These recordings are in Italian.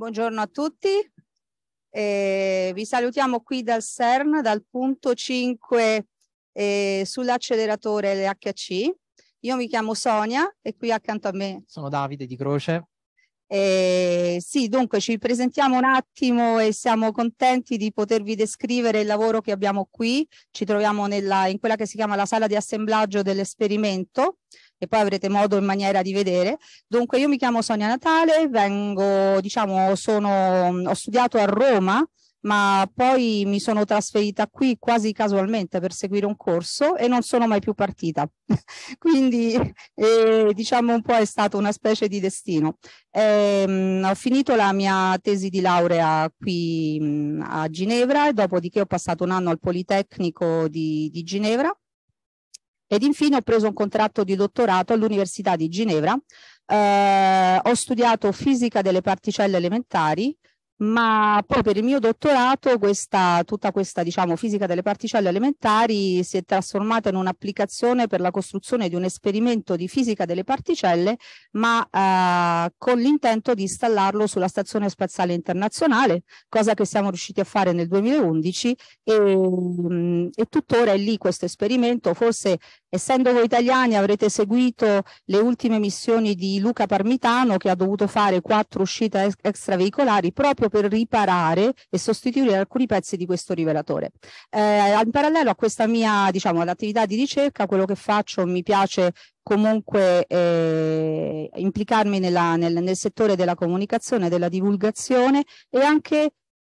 Buongiorno a tutti, eh, vi salutiamo qui dal CERN, dal punto 5 eh, sull'acceleratore LHC. Io mi chiamo Sonia e qui accanto a me... Sono Davide Di Croce. Eh, sì, dunque ci presentiamo un attimo e siamo contenti di potervi descrivere il lavoro che abbiamo qui. Ci troviamo nella, in quella che si chiama la sala di assemblaggio dell'esperimento e poi avrete modo e maniera di vedere. Dunque io mi chiamo Sonia Natale, vengo, diciamo, sono, ho studiato a Roma, ma poi mi sono trasferita qui quasi casualmente per seguire un corso e non sono mai più partita. Quindi eh, diciamo un po' è stato una specie di destino. Eh, ho finito la mia tesi di laurea qui mh, mm, a Ginevra e dopodiché ho passato un anno al Politecnico di, di Ginevra ed infine ho preso un contratto di dottorato all'Università di Ginevra. Eh, ho studiato fisica delle particelle elementari, ma poi per il mio dottorato questa, tutta questa diciamo, fisica delle particelle elementari si è trasformata in un'applicazione per la costruzione di un esperimento di fisica delle particelle, ma eh, con l'intento di installarlo sulla Stazione Spaziale Internazionale, cosa che siamo riusciti a fare nel 2011 e, mm, e tuttora è lì questo esperimento, forse essendo voi italiani avrete seguito le ultime missioni di Luca Parmitano che ha dovuto fare quattro uscite extraveicolari proprio per riparare e sostituire alcuni pezzi di questo rivelatore. Eh, in parallelo a questa mia, diciamo, all'attività di ricerca, quello che faccio mi piace comunque eh, implicarmi nella, nel, nel settore della comunicazione, della divulgazione e anche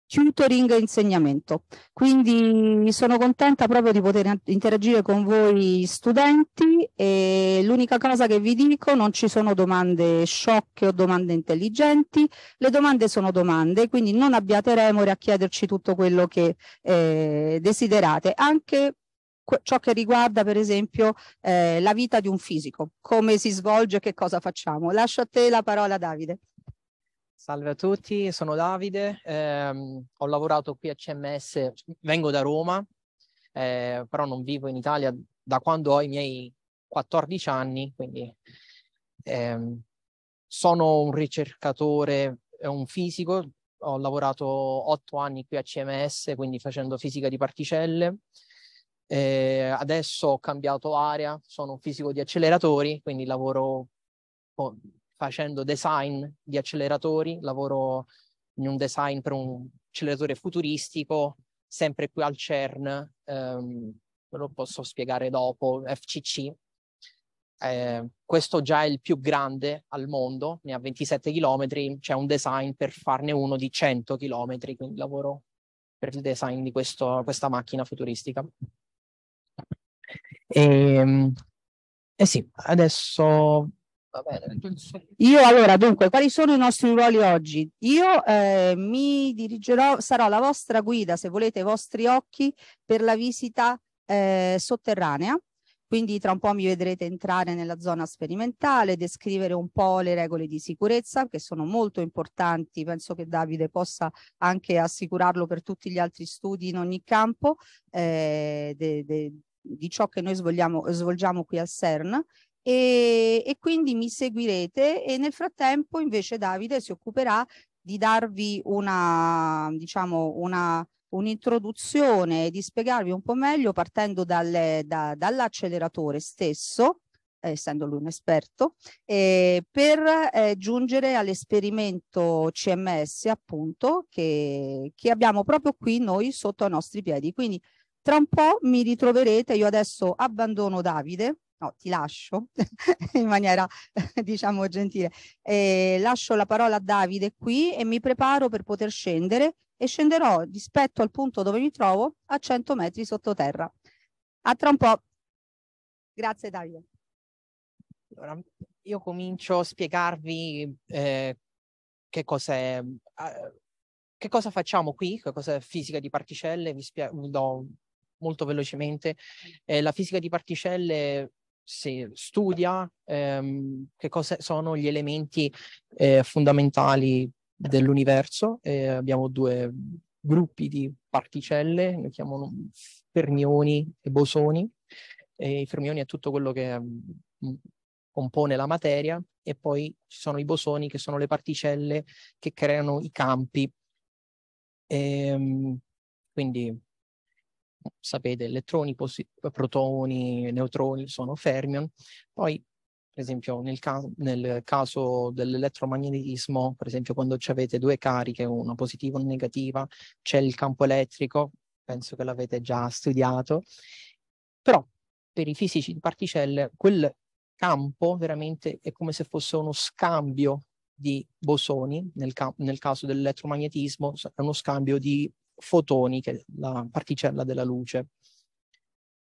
tutoring e insegnamento. Quindi sono contenta proprio di poter interagire con voi studenti e l'unica cosa che vi dico, non ci sono domande sciocche o domande intelligenti, le domande sono domande, quindi non abbiate remore a chiederci tutto quello che eh, desiderate, anche ciò che riguarda per esempio eh, la vita di un fisico, come si svolge, che cosa facciamo. Lascio a te la parola Davide. Salve a tutti, sono Davide, ehm, ho lavorato qui a CMS, vengo da Roma, eh, però non vivo in Italia da quando ho i miei 14 anni, quindi ehm, sono un ricercatore, un fisico, ho lavorato 8 anni qui a CMS, quindi facendo fisica di particelle. Eh, adesso ho cambiato area, sono un fisico di acceleratori, quindi lavoro facendo design di acceleratori, lavoro in un design per un acceleratore futuristico, sempre qui al CERN, ehm, ve lo posso spiegare dopo, FCC. Eh, questo già è il più grande al mondo, ne ha 27 chilometri, c'è un design per farne uno di 100 chilometri, quindi lavoro per il design di questo, questa macchina futuristica. E, ehm, eh sì, adesso io allora, dunque, quali sono i nostri ruoli oggi? Io eh, mi dirigerò, sarò la vostra guida, se volete, i vostri occhi per la visita eh, sotterranea. Quindi tra un po' mi vedrete entrare nella zona sperimentale, descrivere un po' le regole di sicurezza che sono molto importanti, penso che Davide possa anche assicurarlo per tutti gli altri studi in ogni campo eh, de, de, di ciò che noi svolgiamo, svolgiamo qui al CERN e, e quindi mi seguirete e nel frattempo invece Davide si occuperà di darvi una, diciamo, una, un'introduzione, di spiegarvi un po' meglio partendo dalle, da, dall'acceleratore stesso, eh, essendo lui un esperto, eh, per eh, giungere all'esperimento CMS appunto che, che abbiamo proprio qui noi sotto ai nostri piedi. Quindi tra un po' mi ritroverete, io adesso abbandono Davide no, ti lascio in maniera diciamo gentile. Eh, lascio la parola a Davide qui e mi preparo per poter scendere e scenderò rispetto al punto dove mi trovo a 100 metri sottoterra. A tra un po'. Grazie Davide. Allora, io comincio a spiegarvi eh, che cos'è eh, che cosa facciamo qui, che cos'è fisica di particelle, vi spiego molto velocemente. Eh, la fisica di particelle si studia, ehm, che cosa sono gli elementi eh, fondamentali dell'universo. Eh, abbiamo due gruppi di particelle, le chiamano fermioni e bosoni. E I fermioni è tutto quello che mh, mm, compone la materia e poi ci sono i bosoni che sono le particelle che creano i campi. E, ehm, quindi sapete, elettroni, protoni, neutroni sono fermion, poi per esempio nel, ca nel caso dell'elettromagnetismo, per esempio quando avete due cariche, una positiva e una negativa, c'è il campo elettrico, penso che l'avete già studiato, però per i fisici di particelle quel campo veramente è come se fosse uno scambio di bosoni, nel, ca nel caso dell'elettromagnetismo è uno scambio di fotoni, che è la particella della luce.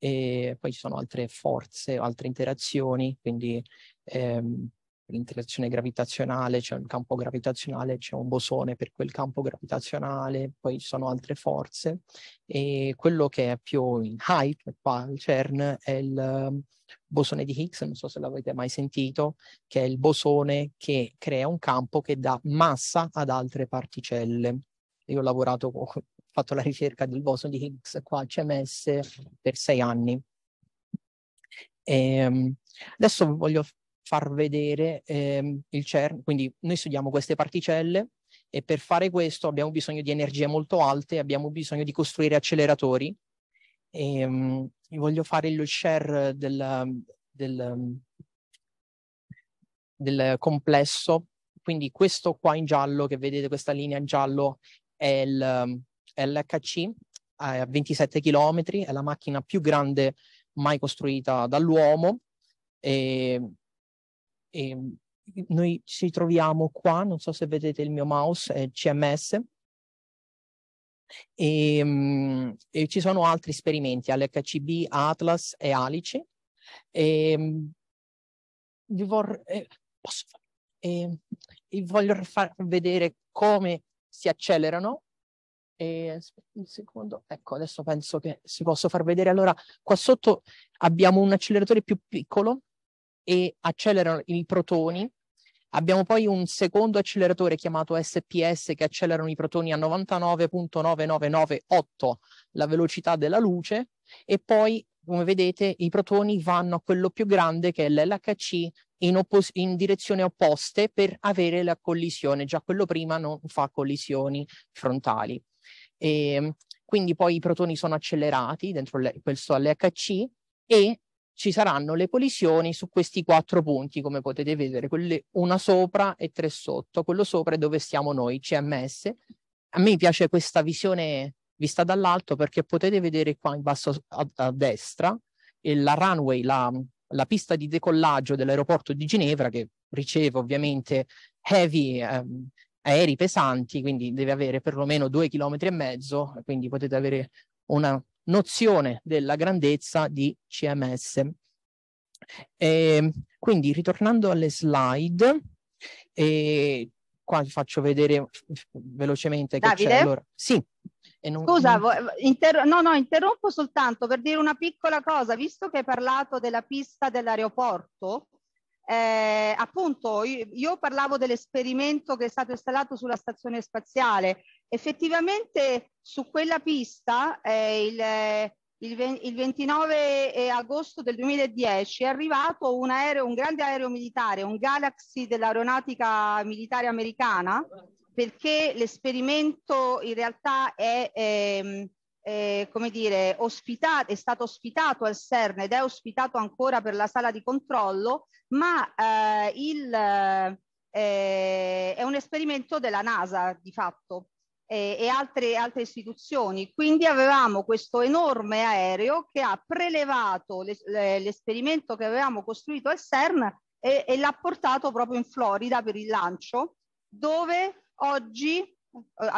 E poi ci sono altre forze, altre interazioni, quindi ehm, l'interazione gravitazionale, c'è un campo gravitazionale, c'è un bosone per quel campo gravitazionale, poi ci sono altre forze e quello che è più in hype qua al CERN è il ehm, bosone di Higgs, non so se l'avete mai sentito, che è il bosone che crea un campo che dà massa ad altre particelle. Io ho lavorato fatto la ricerca del boson di Higgs qua al CMS per sei anni. E, ehm, adesso voglio far vedere eh, il CERN, quindi noi studiamo queste particelle e per fare questo abbiamo bisogno di energie molto alte, abbiamo bisogno di costruire acceleratori. E, um, voglio fare lo share del, del, del complesso, quindi questo qua in giallo che vedete, questa linea in giallo è il, LHC, a 27 km, è la macchina più grande mai costruita dall'uomo. E, e noi ci troviamo qua, non so se vedete il mio mouse, è CMS. E, mm, e ci sono altri esperimenti, LHCb, Atlas e Alice. E, mm, vor, eh, posso, eh, voglio far vedere come si accelerano e, un secondo, ecco, adesso penso che si possa far vedere. Allora, qua sotto abbiamo un acceleratore più piccolo e accelerano i protoni. Abbiamo poi un secondo acceleratore chiamato SPS che accelerano i protoni a 99.9998 la velocità della luce e poi come vedete i protoni vanno a quello più grande che è l'LHC in, in, direzione opposte per avere la collisione, già quello prima non fa collisioni frontali. E ehm, quindi poi i protoni sono accelerati dentro le, questo LHC e ci saranno le collisioni su questi quattro punti, come potete vedere, quelle, una sopra e tre sotto. Quello sopra è dove stiamo noi, CMS. A me piace questa visione vista dall'alto perché potete vedere qua in basso a, a destra la runway, la, la pista di decollaggio dell'aeroporto di Ginevra che riceve ovviamente heavy, um, aerei pesanti, quindi deve avere perlomeno due chilometri e mezzo, quindi potete avere una nozione della grandezza di CMS. E ehm, quindi ritornando alle slide, e qua vi faccio vedere velocemente che Davide? c'è. Allora, sì. Non, Scusa, non... Inter... no, no, interrompo soltanto per dire una piccola cosa, visto che hai parlato della pista dell'aeroporto, eh, appunto io, io parlavo dell'esperimento che è stato installato sulla stazione spaziale, effettivamente su quella pista eh, il, il, il 29 agosto del 2010 è arrivato un aereo, un grande aereo militare, un Galaxy dell'aeronautica militare americana, perché l'esperimento in realtà è... Ehm, eh, come dire, ospitato, è stato ospitato al CERN ed è ospitato ancora per la sala di controllo, ma eh, il, eh, è un esperimento della NASA di fatto eh, e altre, altre istituzioni. Quindi avevamo questo enorme aereo che ha prelevato l'esperimento che avevamo costruito al CERN e, e l'ha portato proprio in Florida per il lancio, dove oggi, eh,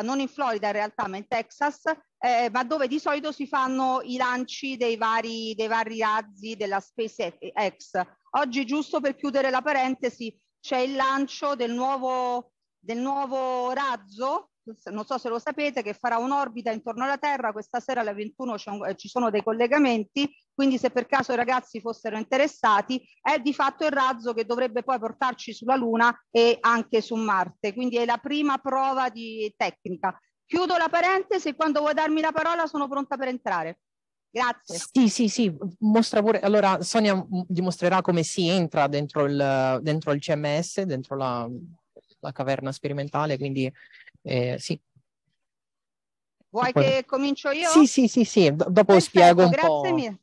non in Florida in realtà, ma in Texas, eh, ma dove di solito si fanno i lanci dei vari, dei vari razzi della SpaceX. Oggi, giusto per chiudere la parentesi, c'è il lancio del nuovo, del nuovo razzo, non so se lo sapete, che farà un'orbita intorno alla Terra. Questa sera alle 21 un, eh, ci sono dei collegamenti, quindi se per caso i ragazzi fossero interessati, è di fatto il razzo che dovrebbe poi portarci sulla Luna e anche su Marte. Quindi è la prima prova di tecnica. Chiudo la parentesi e quando vuoi darmi la parola sono pronta per entrare. Grazie. Sì, sì, sì, mostra pure. Allora, Sonia dimostrerà come si entra dentro il, dentro il CMS, dentro la, la, caverna sperimentale, quindi eh, sì. Vuoi poi... che comincio io? Sì, sì, sì, sì, D dopo Perfetto, spiego un grazie po'. Grazie mille.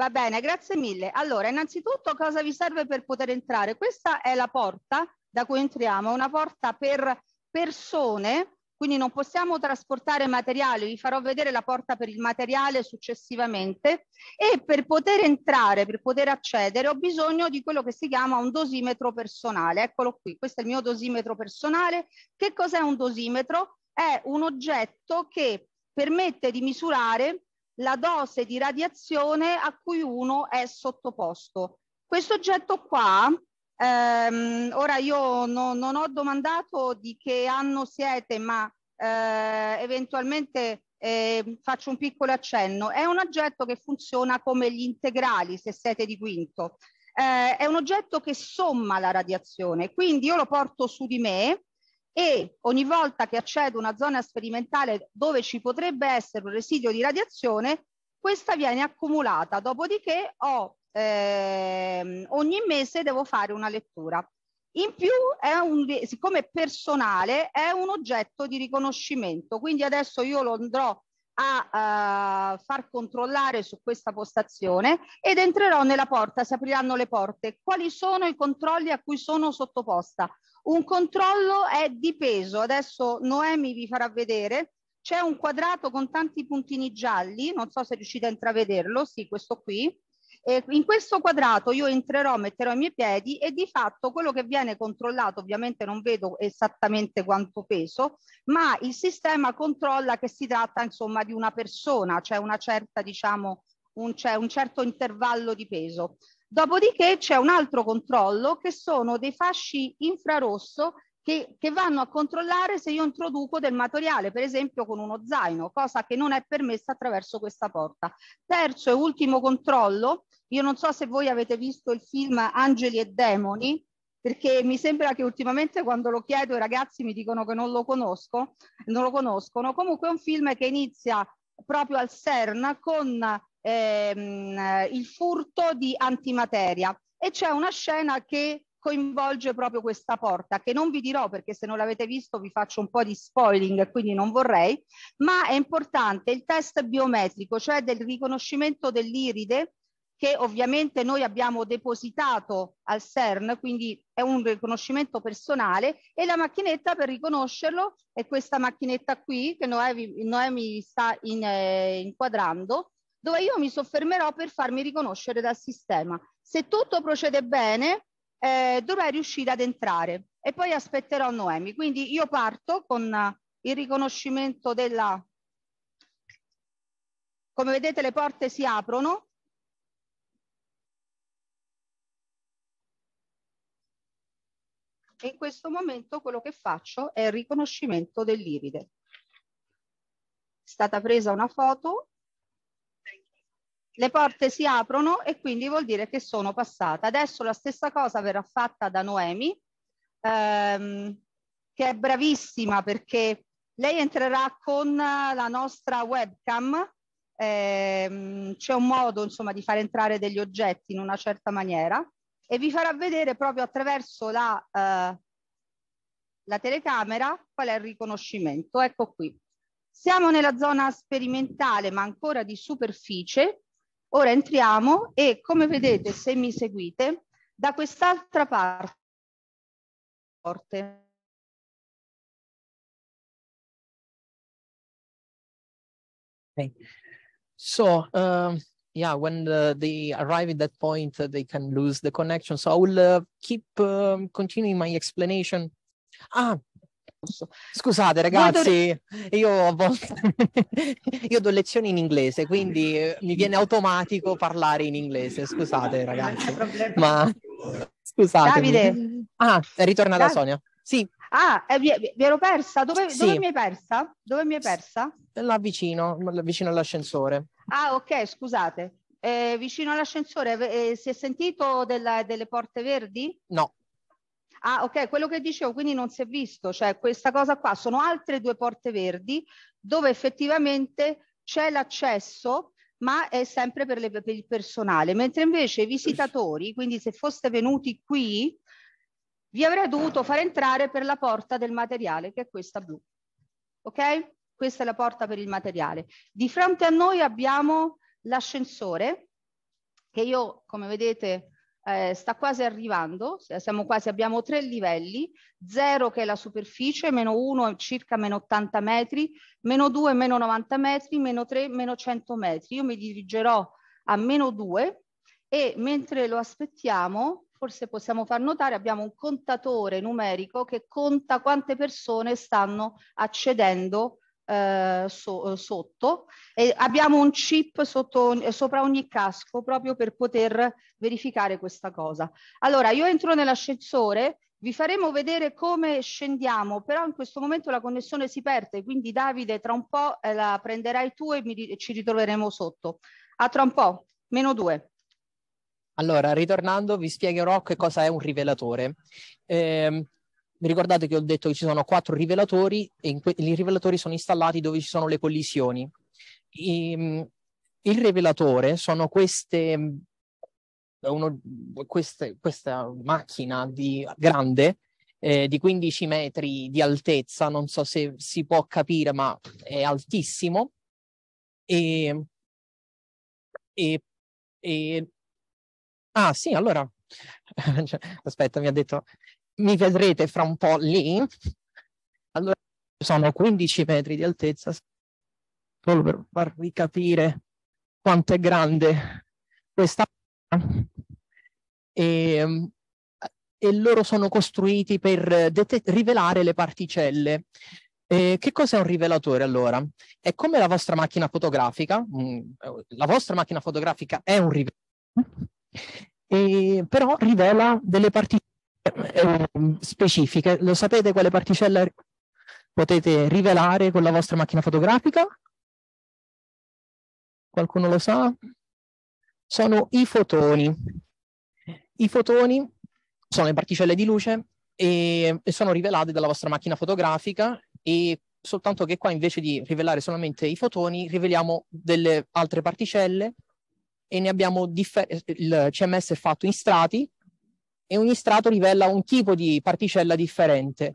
Va bene, grazie mille. Allora, innanzitutto cosa vi serve per poter entrare? Questa è la porta da cui entriamo, una porta per persone quindi non possiamo trasportare materiale, vi farò vedere la porta per il materiale successivamente e per poter entrare, per poter accedere ho bisogno di quello che si chiama un dosimetro personale. Eccolo qui, questo è il mio dosimetro personale. Che cos'è un dosimetro? È un oggetto che permette di misurare la dose di radiazione a cui uno è sottoposto. Questo oggetto qua Ehm, ora io no, non ho domandato di che anno siete, ma eh, eventualmente eh, faccio un piccolo accenno. È un oggetto che funziona come gli integrali, se siete di quinto. Eh, è un oggetto che somma la radiazione, quindi io lo porto su di me e ogni volta che accedo a una zona sperimentale dove ci potrebbe essere un residuo di radiazione, questa viene accumulata, dopodiché ho eh, ogni mese devo fare una lettura. In più, un, siccome personale, è un oggetto di riconoscimento, quindi adesso io lo andrò a uh, far controllare su questa postazione ed entrerò nella porta, si apriranno le porte. Quali sono i controlli a cui sono sottoposta? Un controllo è di peso, adesso Noemi vi farà vedere, c'è un quadrato con tanti puntini gialli, non so se riuscite a intravederlo, sì, questo qui, e in questo quadrato io entrerò, metterò i miei piedi e di fatto quello che viene controllato, ovviamente non vedo esattamente quanto peso, ma il sistema controlla che si tratta insomma di una persona, cioè una certa diciamo un, cioè un certo intervallo di peso. Dopodiché c'è un altro controllo che sono dei fasci infrarosso che, che vanno a controllare se io introduco del materiale, per esempio con uno zaino, cosa che non è permessa attraverso questa porta. Terzo e ultimo controllo io non so se voi avete visto il film Angeli e Demoni, perché mi sembra che ultimamente quando lo chiedo i ragazzi mi dicono che non lo conosco, non lo conoscono. Comunque è un film che inizia proprio al CERN con ehm, il furto di antimateria e c'è una scena che coinvolge proprio questa porta che non vi dirò perché se non l'avete visto vi faccio un po' di spoiling quindi non vorrei ma è importante il test biometrico cioè del riconoscimento dell'iride che ovviamente noi abbiamo depositato al CERN, quindi è un riconoscimento personale, e la macchinetta per riconoscerlo è questa macchinetta qui che Noemi, sta in, eh, inquadrando, dove io mi soffermerò per farmi riconoscere dal sistema. Se tutto procede bene, eh, dovrai riuscire ad entrare e poi aspetterò Noemi. Quindi io parto con il riconoscimento della... Come vedete le porte si aprono e in questo momento quello che faccio è il riconoscimento dell'iride. È stata presa una foto, le porte si aprono e quindi vuol dire che sono passata. Adesso la stessa cosa verrà fatta da Noemi, ehm, che è bravissima perché lei entrerà con la nostra webcam, ehm, c'è un modo insomma di far entrare degli oggetti in una certa maniera e vi farà vedere proprio attraverso la, eh, la telecamera qual è il riconoscimento. Ecco qui. Siamo nella zona sperimentale ma ancora di superficie. Ora entriamo e come vedete se mi seguite da quest'altra parte So, um, yeah, when uh, they arrive at that point, uh, they can lose the connection. So I will uh, keep um, continuing my explanation. Ah, Scusate ragazzi, io a volte io do lezioni in inglese, quindi eh, mi viene automatico parlare in inglese. Scusate ragazzi, ma scusate. Davide. Ah, è ritornata Davide. Sonia. Sì. Ah, eh, vi, vi, ero persa. Dove, sì. dove mi hai persa? Dove mi hai persa? Là vicino, là vicino all'ascensore. Ah, ok, scusate. Eh, vicino all'ascensore eh, eh, si è sentito della, delle porte verdi? No. Ah, ok, quello che dicevo, quindi non si è visto, cioè questa cosa qua sono altre due porte verdi dove effettivamente c'è l'accesso, ma è sempre per, le, per il personale, mentre invece i visitatori, quindi se foste venuti qui, vi avrei dovuto far entrare per la porta del materiale, che è questa blu. Ok? questa è la porta per il materiale. Di fronte a noi abbiamo l'ascensore che io, come vedete, eh, sta quasi arrivando, siamo quasi, abbiamo tre livelli, zero che è la superficie, meno 1 circa meno 80 metri, meno due meno 90 metri, meno tre meno 100 metri. Io mi dirigerò a meno due e mentre lo aspettiamo, forse possiamo far notare, abbiamo un contatore numerico che conta quante persone stanno accedendo eh, so, eh, sotto e abbiamo un chip sotto, eh, sopra ogni casco proprio per poter verificare questa cosa. Allora io entro nell'ascensore, vi faremo vedere come scendiamo, però in questo momento la connessione si perde, quindi Davide tra un po' la prenderai tu e mi, ci ritroveremo sotto. A tra un po', meno due. Allora, ritornando vi spiegherò che cosa è un rivelatore. Eh, vi ricordate che ho detto che ci sono quattro rivelatori e que- i rivelatori sono installati dove ci sono le collisioni. I, ehm, il rivelatore sono queste, uno, queste, questa macchina di, grande eh, di 15 metri di altezza, non so se si può capire, ma è altissimo. E, e, e... Ah sì, allora cioè, aspetta, mi ha detto mi vedrete fra un po' lì. Allora sono 15 metri di altezza, solo per farvi capire quanto è grande questa e, ehm, e loro sono costruiti per rivelare le particelle. Eh, che cos'è un rivelatore allora? È come la vostra macchina fotografica, mm, la vostra macchina fotografica è un rivelatore, eh, però rivela delle particelle eh, eh, mm, specifiche. Lo sapete quale particella potete rivelare con la vostra macchina fotografica? Qualcuno lo sa? Sono i fotoni. I fotoni sono le particelle di luce e, sono rivelate dalla vostra macchina fotografica e soltanto che qua invece di rivelare solamente i fotoni riveliamo delle altre particelle e ne abbiamo il CMS è fatto in strati e ogni strato rivela un tipo di particella differente.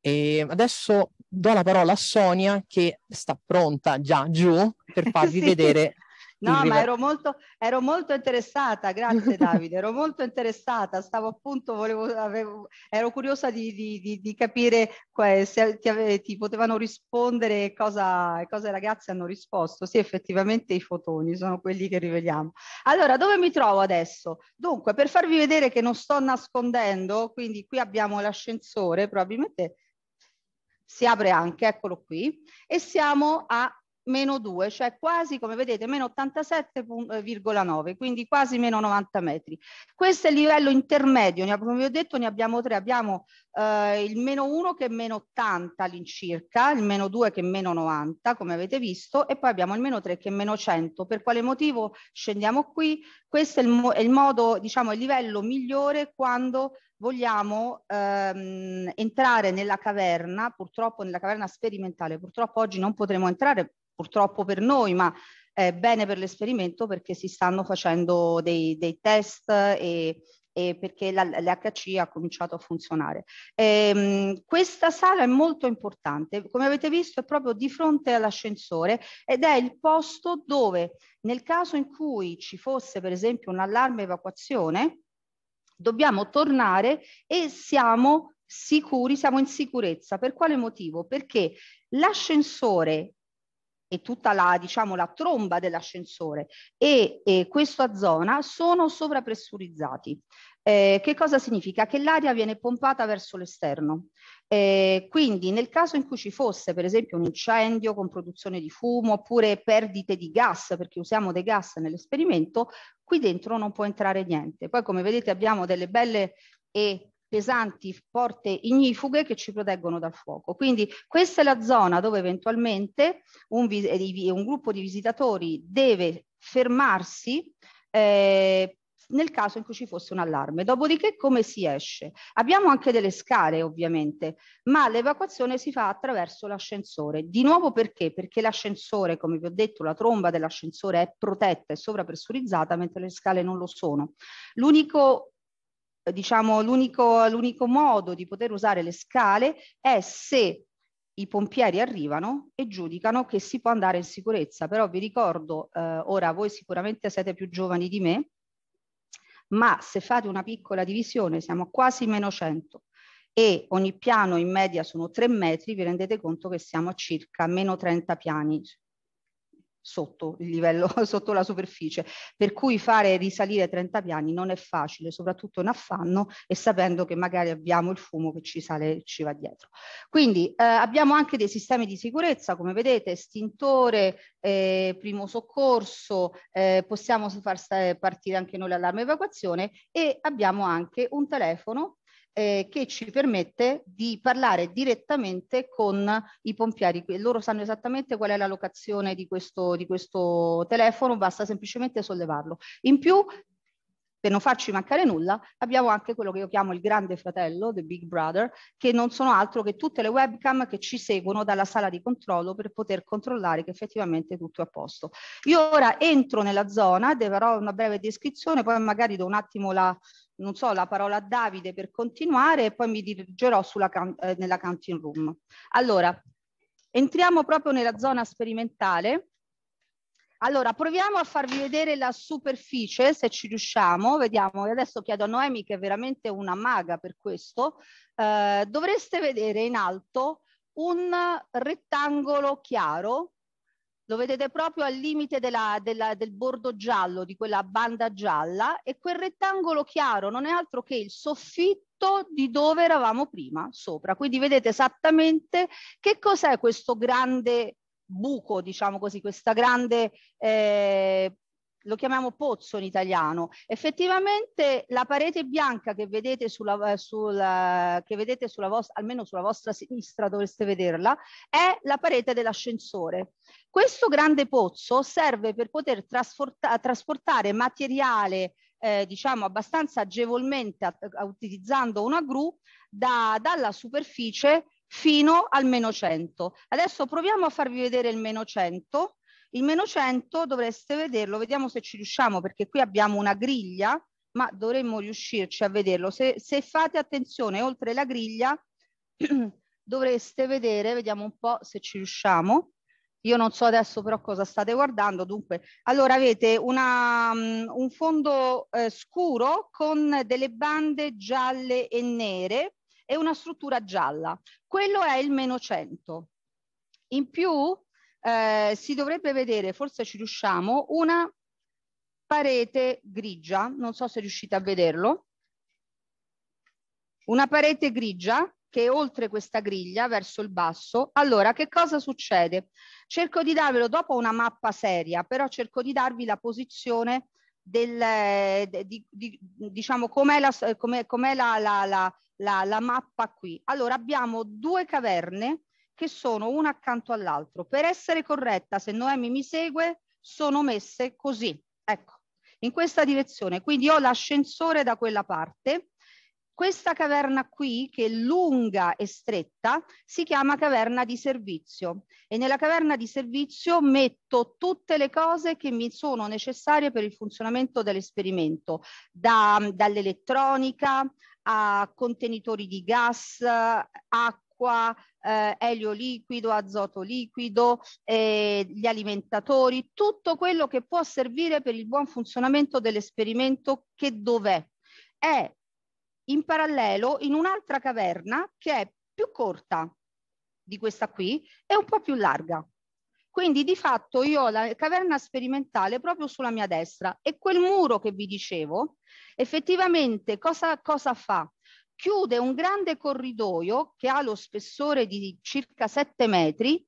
E adesso do la parola a Sonia che sta pronta già giù per farvi sì. vedere No, ma ero molto, ero molto interessata, grazie Davide, ero molto interessata, stavo appunto, volevo, avevo, ero curiosa di, di, di, di capire se ti, ave, ti, potevano rispondere cosa, cosa i ragazzi hanno risposto. Sì, effettivamente i fotoni sono quelli che riveliamo. Allora, dove mi trovo adesso? Dunque, per farvi vedere che non sto nascondendo, quindi qui abbiamo l'ascensore, probabilmente si apre anche, eccolo qui, e siamo a meno 2, cioè quasi, come vedete, meno 87,9, eh, quindi quasi meno 90 metri. Questo è il livello intermedio, come vi ho detto ne abbiamo tre, abbiamo eh, il meno 1 che è meno 80 all'incirca, il meno 2 che è meno 90, come avete visto, e poi abbiamo il meno 3 che è meno 100. Per quale motivo scendiamo qui? Questo è il, mo è il modo, diciamo, il livello migliore quando vogliamo ehm, entrare nella caverna, purtroppo nella caverna sperimentale, purtroppo oggi non potremo entrare purtroppo per noi, ma è eh, bene per l'esperimento perché si stanno facendo dei, dei test e, e perché l'HC ha cominciato a funzionare. Ehm, questa sala è molto importante, come avete visto è proprio di fronte all'ascensore ed è il posto dove nel caso in cui ci fosse per esempio un allarme evacuazione, dobbiamo tornare e siamo sicuri, siamo in sicurezza. Per quale motivo? Perché l'ascensore e tutta la, diciamo, la tromba dell'ascensore e, e, questa zona sono sovrapressurizzati. Eh, che cosa significa? Che l'aria viene pompata verso l'esterno. Eh, quindi nel caso in cui ci fosse per esempio un incendio con produzione di fumo oppure perdite di gas, perché usiamo dei gas nell'esperimento, qui dentro non può entrare niente. Poi come vedete abbiamo delle belle e pesanti porte ignifughe che ci proteggono dal fuoco. Quindi questa è la zona dove eventualmente un, eh, un gruppo di visitatori deve fermarsi eh, nel caso in cui ci fosse un allarme. Dopodiché come si esce? Abbiamo anche delle scale ovviamente, ma l'evacuazione si fa attraverso l'ascensore. Di nuovo perché? Perché l'ascensore, come vi ho detto, la tromba dell'ascensore è protetta e sovrapressurizzata, mentre le scale non lo sono. L'unico diciamo, l'unico, l'unico modo di poter usare le scale è se i pompieri arrivano e giudicano che si può andare in sicurezza. Però vi ricordo, eh, ora voi sicuramente siete più giovani di me, ma se fate una piccola divisione, siamo quasi meno 100 e ogni piano in media sono 3 metri, vi rendete conto che siamo a circa meno 30 piani sotto il livello, sotto la superficie, per cui fare risalire 30 piani non è facile, soprattutto in affanno e sapendo che magari abbiamo il fumo che ci sale, e ci va dietro. Quindi eh, abbiamo anche dei sistemi di sicurezza, come vedete, estintore, eh, primo soccorso, eh, possiamo far eh, partire anche noi l'allarme evacuazione e abbiamo anche un telefono eh, che ci permette di parlare direttamente con i pompieri. Loro sanno esattamente qual è la locazione di questo, di questo telefono, basta semplicemente sollevarlo. In più per non farci mancare nulla, abbiamo anche quello che io chiamo il grande fratello, The Big Brother, che non sono altro che tutte le webcam che ci seguono dalla sala di controllo per poter controllare che effettivamente tutto è a posto. Io ora entro nella zona, darò una breve descrizione, poi magari do un attimo la, non so, la parola a Davide per continuare e poi mi dirigerò sulla, eh, nella counting room. Allora, entriamo proprio nella zona sperimentale allora, proviamo a farvi vedere la superficie, se ci riusciamo. Vediamo, e adesso chiedo a Noemi, che è veramente una maga per questo. Eh, dovreste vedere in alto un rettangolo chiaro, lo vedete proprio al limite della, della, del bordo giallo, di quella banda gialla, e quel rettangolo chiaro non è altro che il soffitto di dove eravamo prima, sopra. Quindi vedete esattamente che cos'è questo grande buco, diciamo così, questa grande, eh, lo chiamiamo pozzo in italiano. Effettivamente la parete bianca che vedete sulla, eh, sulla, eh, che vedete sulla vostra, almeno sulla vostra sinistra dovreste vederla, è la parete dell'ascensore. Questo grande pozzo serve per poter trasporta, trasportare materiale eh, diciamo abbastanza agevolmente utilizzando una gru da, dalla superficie fino al meno 100. Adesso proviamo a farvi vedere il meno 100. Il meno 100 dovreste vederlo, vediamo se ci riusciamo perché qui abbiamo una griglia, ma dovremmo riuscirci a vederlo. Se, se fate attenzione oltre la griglia dovreste vedere, vediamo un po' se ci riusciamo. Io non so adesso però cosa state guardando, dunque, allora avete una, um, un fondo eh, scuro con delle bande gialle e nere e una struttura gialla. Quello è il meno 100. In più eh, si dovrebbe vedere, forse ci riusciamo, una parete grigia, non so se riuscite a vederlo, una parete grigia che è oltre questa griglia verso il basso. Allora, che cosa succede? Cerco di darvelo dopo una mappa seria, però cerco di darvi la posizione del, eh, di, di, diciamo, com'è la, com com la, la, la la, la mappa qui. Allora abbiamo due caverne che sono una accanto all'altro. Per essere corretta, se Noemi mi segue, sono messe così, ecco, in questa direzione. Quindi ho l'ascensore da quella parte questa caverna qui, che è lunga e stretta, si chiama caverna di servizio e nella caverna di servizio metto tutte le cose che mi sono necessarie per il funzionamento dell'esperimento, da, dall'elettronica a contenitori di gas, acqua, acqua, eh, elio liquido, azoto liquido, eh, gli alimentatori, tutto quello che può servire per il buon funzionamento dell'esperimento che dov'è. È in parallelo in un'altra caverna che è più corta di questa qui e un po' più larga. Quindi di fatto io ho la caverna sperimentale proprio sulla mia destra e quel muro che vi dicevo effettivamente cosa, cosa fa? Chiude un grande corridoio che ha lo spessore di circa 7 metri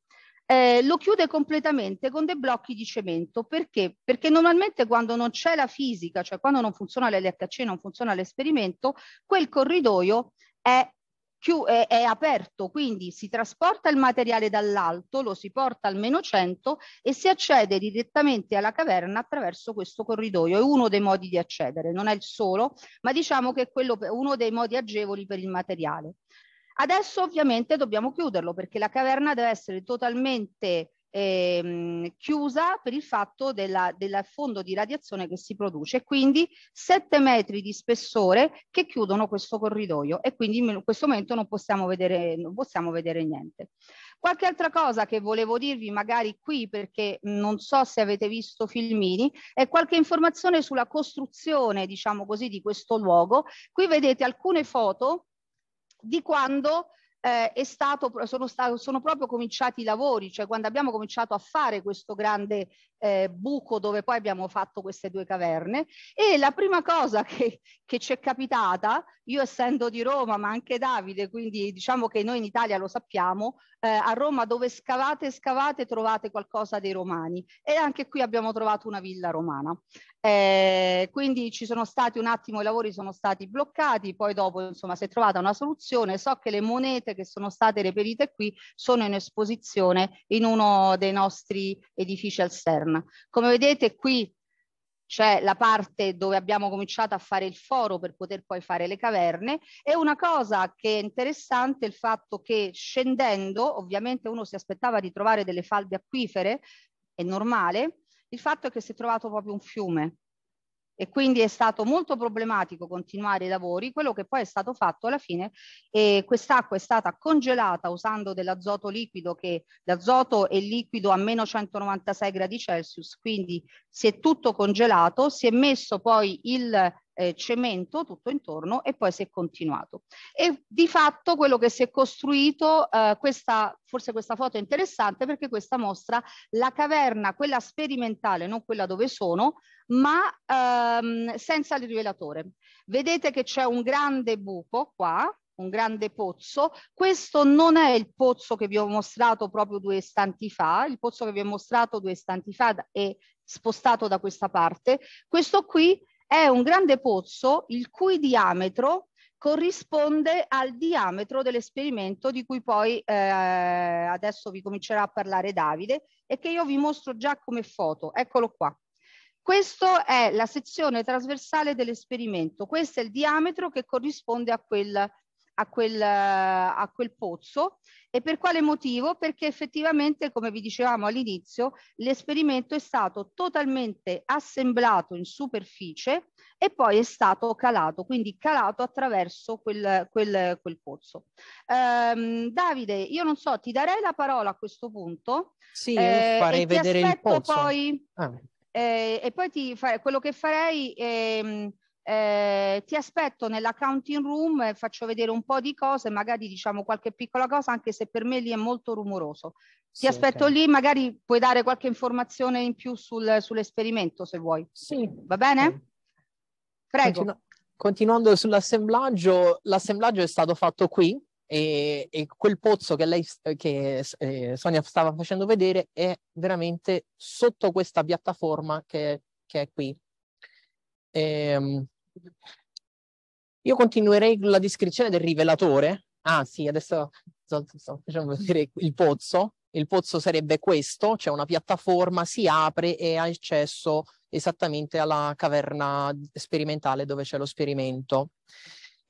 eh, lo chiude completamente con dei blocchi di cemento. Perché? Perché normalmente quando non c'è la fisica, cioè quando non funziona l'LHC, non funziona l'esperimento, quel corridoio è più è, è aperto, quindi si trasporta il materiale dall'alto, lo si porta al meno 100 e si accede direttamente alla caverna attraverso questo corridoio. È uno dei modi di accedere, non è il solo, ma diciamo che è quello, uno dei modi agevoli per il materiale. Adesso ovviamente dobbiamo chiuderlo perché la caverna deve essere totalmente ehm, chiusa per il fatto del fondo di radiazione che si produce, quindi 7 metri di spessore che chiudono questo corridoio e quindi in questo momento non possiamo vedere, non possiamo vedere niente. Qualche altra cosa che volevo dirvi magari qui perché non so se avete visto filmini è qualche informazione sulla costruzione diciamo così di questo luogo. Qui vedete alcune foto di quando eh, è stato, sono, stato, sono proprio cominciati i lavori, cioè quando abbiamo cominciato a fare questo grande eh, buco dove poi abbiamo fatto queste due caverne e la prima cosa che, che ci è capitata, io essendo di Roma ma anche Davide, quindi diciamo che noi in Italia lo sappiamo, eh, a Roma dove scavate scavate trovate qualcosa dei romani e anche qui abbiamo trovato una villa romana. Eh, quindi ci sono stati un attimo, i lavori sono stati bloccati, poi dopo insomma si è trovata una soluzione. So che le monete che sono state reperite qui sono in esposizione in uno dei nostri edifici al CERN. Come vedete qui c'è la parte dove abbiamo cominciato a fare il foro per poter poi fare le caverne e una cosa che è interessante è il fatto che scendendo ovviamente uno si aspettava di trovare delle falde acquifere, è normale, il fatto è che si è trovato proprio un fiume e quindi è stato molto problematico continuare i lavori, quello che poi è stato fatto alla fine e quest'acqua è stata congelata usando dell'azoto liquido che l'azoto è liquido a meno 196 gradi Celsius, quindi si è tutto congelato, si è messo poi il eh, cemento tutto intorno e poi si è continuato. E di fatto quello che si è costruito, eh, questa, forse questa foto è interessante perché questa mostra la caverna, quella sperimentale, non quella dove sono, ma ehm, senza il rivelatore. Vedete che c'è un grande buco qua, un grande pozzo. Questo non è il pozzo che vi ho mostrato proprio due istanti fa, il pozzo che vi ho mostrato due istanti fa è spostato da questa parte. Questo qui è un grande pozzo il cui diametro corrisponde al diametro dell'esperimento di cui poi eh, adesso vi comincerà a parlare Davide e che io vi mostro già come foto. Eccolo qua. Questa è la sezione trasversale dell'esperimento. Questo è il diametro che corrisponde a quel, a quel, a quel pozzo e per quale motivo? Perché effettivamente, come vi dicevamo all'inizio, l'esperimento è stato totalmente assemblato in superficie e poi è stato calato, quindi calato attraverso quel, quel, quel pozzo. Ehm, Davide, io non so, ti darei la parola a questo punto. Sì, eh, farei vedere il pozzo. Poi, ah. eh, e poi ti fa, quello che farei... Ehm, eh, ti aspetto nella counting room, eh, faccio vedere un po' di cose, magari diciamo qualche piccola cosa, anche se per me lì è molto rumoroso. Ti sì, aspetto okay. lì, magari puoi dare qualche informazione in più sul, sull'esperimento se vuoi. Sì. Va bene? Prego. Continu continuando sull'assemblaggio, l'assemblaggio è stato fatto qui e, e quel pozzo che, lei, che eh, Sonia stava facendo vedere è veramente sotto questa piattaforma che, che è qui. Ehm, io continuerei con la descrizione del rivelatore. Ah sì, adesso sto facendo vedere il pozzo. Il pozzo sarebbe questo, cioè una piattaforma si apre e ha accesso esattamente alla caverna sperimentale dove c'è lo sperimento.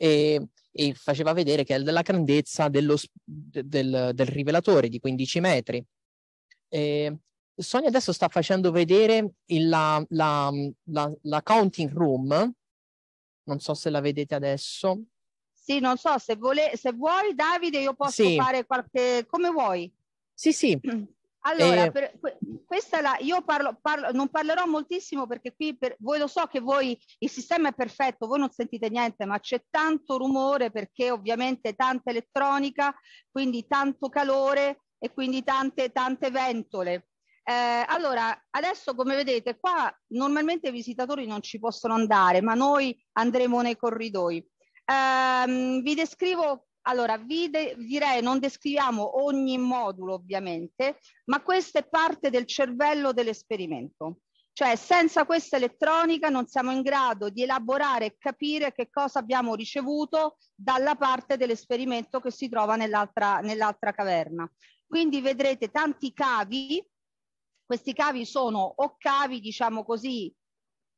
E, e faceva vedere che è della grandezza dello, del, del, rivelatore di 15 metri. E Sonia adesso sta facendo vedere il, la, la, la, la counting room, non so se la vedete adesso. Sì, non so se, vole- se vuoi Davide io posso sì. fare qualche... come vuoi. Sì, sì. Allora, eh, per, questa la, io parlo, parlo, non parlerò moltissimo perché qui per, voi lo so che voi il sistema è perfetto, voi non sentite niente, ma c'è tanto rumore perché ovviamente tanta elettronica, quindi tanto calore e quindi tante, tante ventole. Eh, allora, adesso come vedete qua normalmente i visitatori non ci possono andare, ma noi andremo nei corridoi. Eh, vi descrivo, allora, vi de direi non descriviamo ogni modulo ovviamente, ma questa è parte del cervello dell'esperimento. Cioè senza questa elettronica non siamo in grado di elaborare e capire che cosa abbiamo ricevuto dalla parte dell'esperimento che si trova nell'altra nell caverna. Quindi vedrete tanti cavi questi cavi sono o cavi, diciamo così,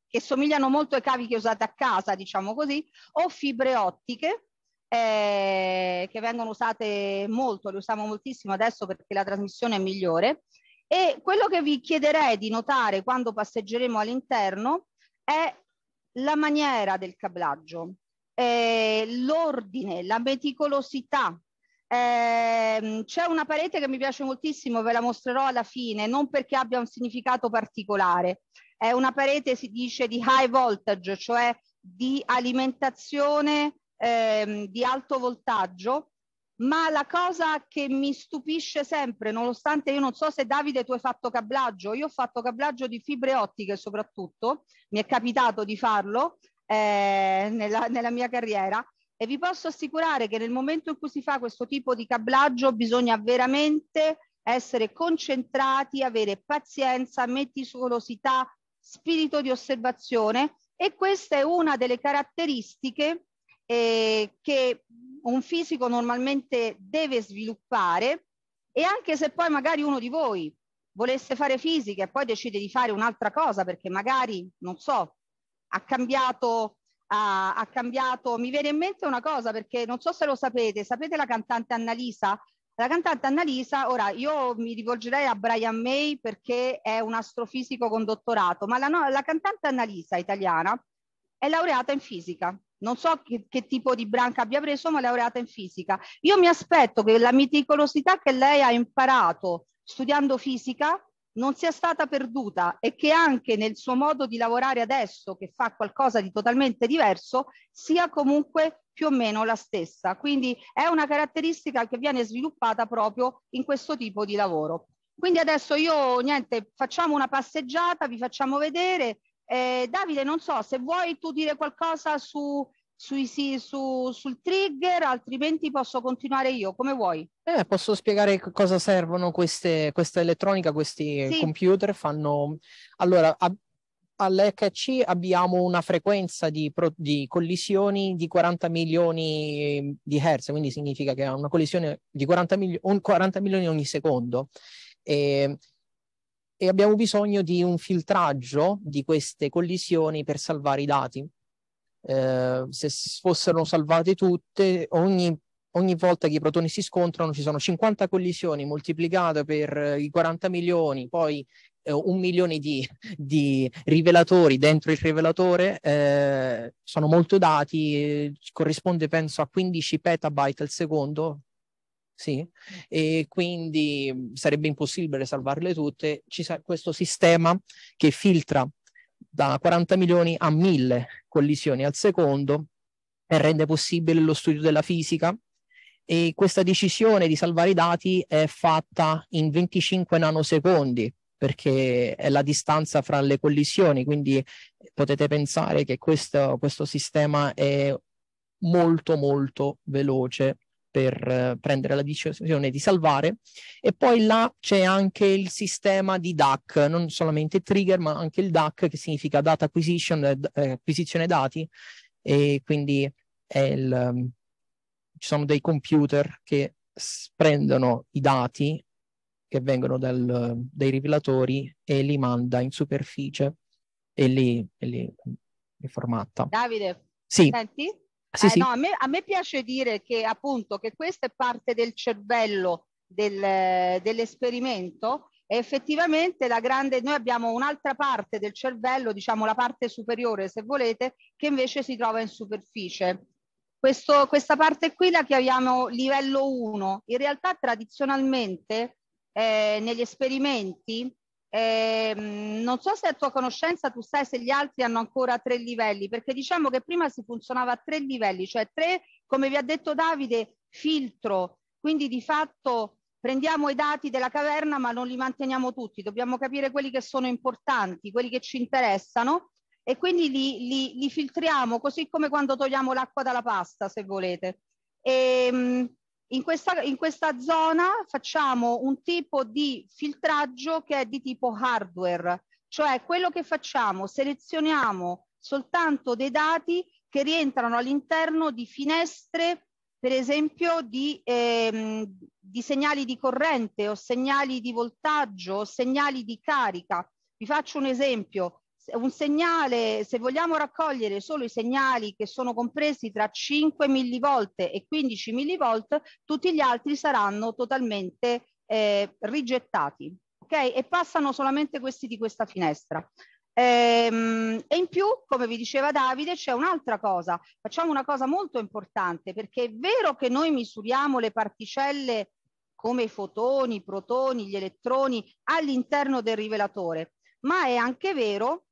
che somigliano molto ai cavi che usate a casa, diciamo così, o fibre ottiche eh, che vengono usate molto, le usiamo moltissimo adesso perché la trasmissione è migliore. E quello che vi chiederei di notare quando passeggeremo all'interno è la maniera del cablaggio, eh, l'ordine, la meticolosità Ehm, c'è una parete che mi piace moltissimo, ve la mostrerò alla fine, non perché abbia un significato particolare. È una parete, si dice, di high voltage, cioè di alimentazione ehm, di alto voltaggio, ma la cosa che mi stupisce sempre, nonostante io non so se Davide tu hai fatto cablaggio, io ho fatto cablaggio di fibre ottiche soprattutto, mi è capitato di farlo eh, nella, nella mia carriera, e vi posso assicurare che nel momento in cui si fa questo tipo di cablaggio bisogna veramente essere concentrati, avere pazienza, meticolosità, spirito di osservazione e questa è una delle caratteristiche eh, che un fisico normalmente deve sviluppare e anche se poi magari uno di voi volesse fare fisica e poi decide di fare un'altra cosa perché magari, non so, ha cambiato ha, ha cambiato, mi viene in mente una cosa perché non so se lo sapete, sapete la cantante Annalisa? La cantante Annalisa, ora io mi rivolgerei a Brian May perché è un astrofisico con dottorato, ma la, no, la cantante Annalisa italiana è laureata in fisica. Non so che, che, tipo di branca abbia preso, ma è laureata in fisica. Io mi aspetto che la meticolosità che lei ha imparato studiando fisica non sia stata perduta e che anche nel suo modo di lavorare adesso, che fa qualcosa di totalmente diverso, sia comunque più o meno la stessa. Quindi è una caratteristica che viene sviluppata proprio in questo tipo di lavoro. Quindi adesso io, niente, facciamo una passeggiata, vi facciamo vedere. Eh, Davide, non so se vuoi tu dire qualcosa su sui, su, sul trigger, altrimenti posso continuare io, come vuoi. Eh, posso spiegare cosa servono queste, questa elettronica, questi sì. computer? Fanno... Allora, a, all'HC abbiamo una frequenza di, pro, di, collisioni di 40 milioni di hertz, quindi significa che è una collisione di 40, mili- 40 milioni ogni secondo. E, e abbiamo bisogno di un filtraggio di queste collisioni per salvare i dati eh, se fossero salvate tutte, ogni, ogni, volta che i protoni si scontrano ci sono 50 collisioni moltiplicate per eh, i 40 milioni, poi eh, un milione di, di, rivelatori dentro il rivelatore, eh, sono molto dati, eh, corrisponde penso a 15 petabyte al secondo, sì, e quindi mm, sarebbe impossibile salvarle tutte. Ci sa- questo sistema che filtra da 40 milioni a 1000 collisioni al secondo e rende possibile lo studio della fisica e questa decisione di salvare i dati è fatta in 25 nanosecondi perché è la distanza fra le collisioni, quindi potete pensare che questo, questo sistema è molto molto veloce per eh, prendere la decisione di salvare e poi là c'è anche il sistema di DAC, non solamente trigger ma anche il DAC che significa data acquisition, eh, eh acquisizione dati e quindi il, um, ci sono dei computer che prendono i dati che vengono dal, dai rivelatori e li manda in superficie e li, e li, li formatta. Davide, sì. senti? Sì, eh, sì. No, a, me, a, me, piace dire che appunto che questa è parte del cervello del, eh, dell'esperimento e effettivamente la grande, noi abbiamo un'altra parte del cervello, diciamo la parte superiore se volete, che invece si trova in superficie. Questo, questa parte qui la chiamiamo livello 1. In realtà tradizionalmente eh, negli esperimenti eh, non so se a tua conoscenza tu sai se gli altri hanno ancora tre livelli, perché diciamo che prima si funzionava a tre livelli, cioè tre, come vi ha detto Davide, filtro, quindi di fatto prendiamo i dati della caverna ma non li manteniamo tutti, dobbiamo capire quelli che sono importanti, quelli che ci interessano e quindi li, li, li filtriamo, così come quando togliamo l'acqua dalla pasta, se volete. E, ehm, in questa, in questa zona facciamo un tipo di filtraggio che è di tipo hardware, cioè quello che facciamo, selezioniamo soltanto dei dati che rientrano all'interno di finestre, per esempio, di, ehm, di segnali di corrente o segnali di voltaggio o segnali di carica. Vi faccio un esempio, un segnale, se vogliamo raccogliere solo i segnali che sono compresi tra 5 mV e 15 millivolt, tutti gli altri saranno totalmente eh, rigettati, ok? E passano solamente questi di questa finestra. Ehm, e in più, come vi diceva Davide, c'è un'altra cosa, facciamo una cosa molto importante, perché è vero che noi misuriamo le particelle come i fotoni, i protoni, gli elettroni all'interno del rivelatore, ma è anche vero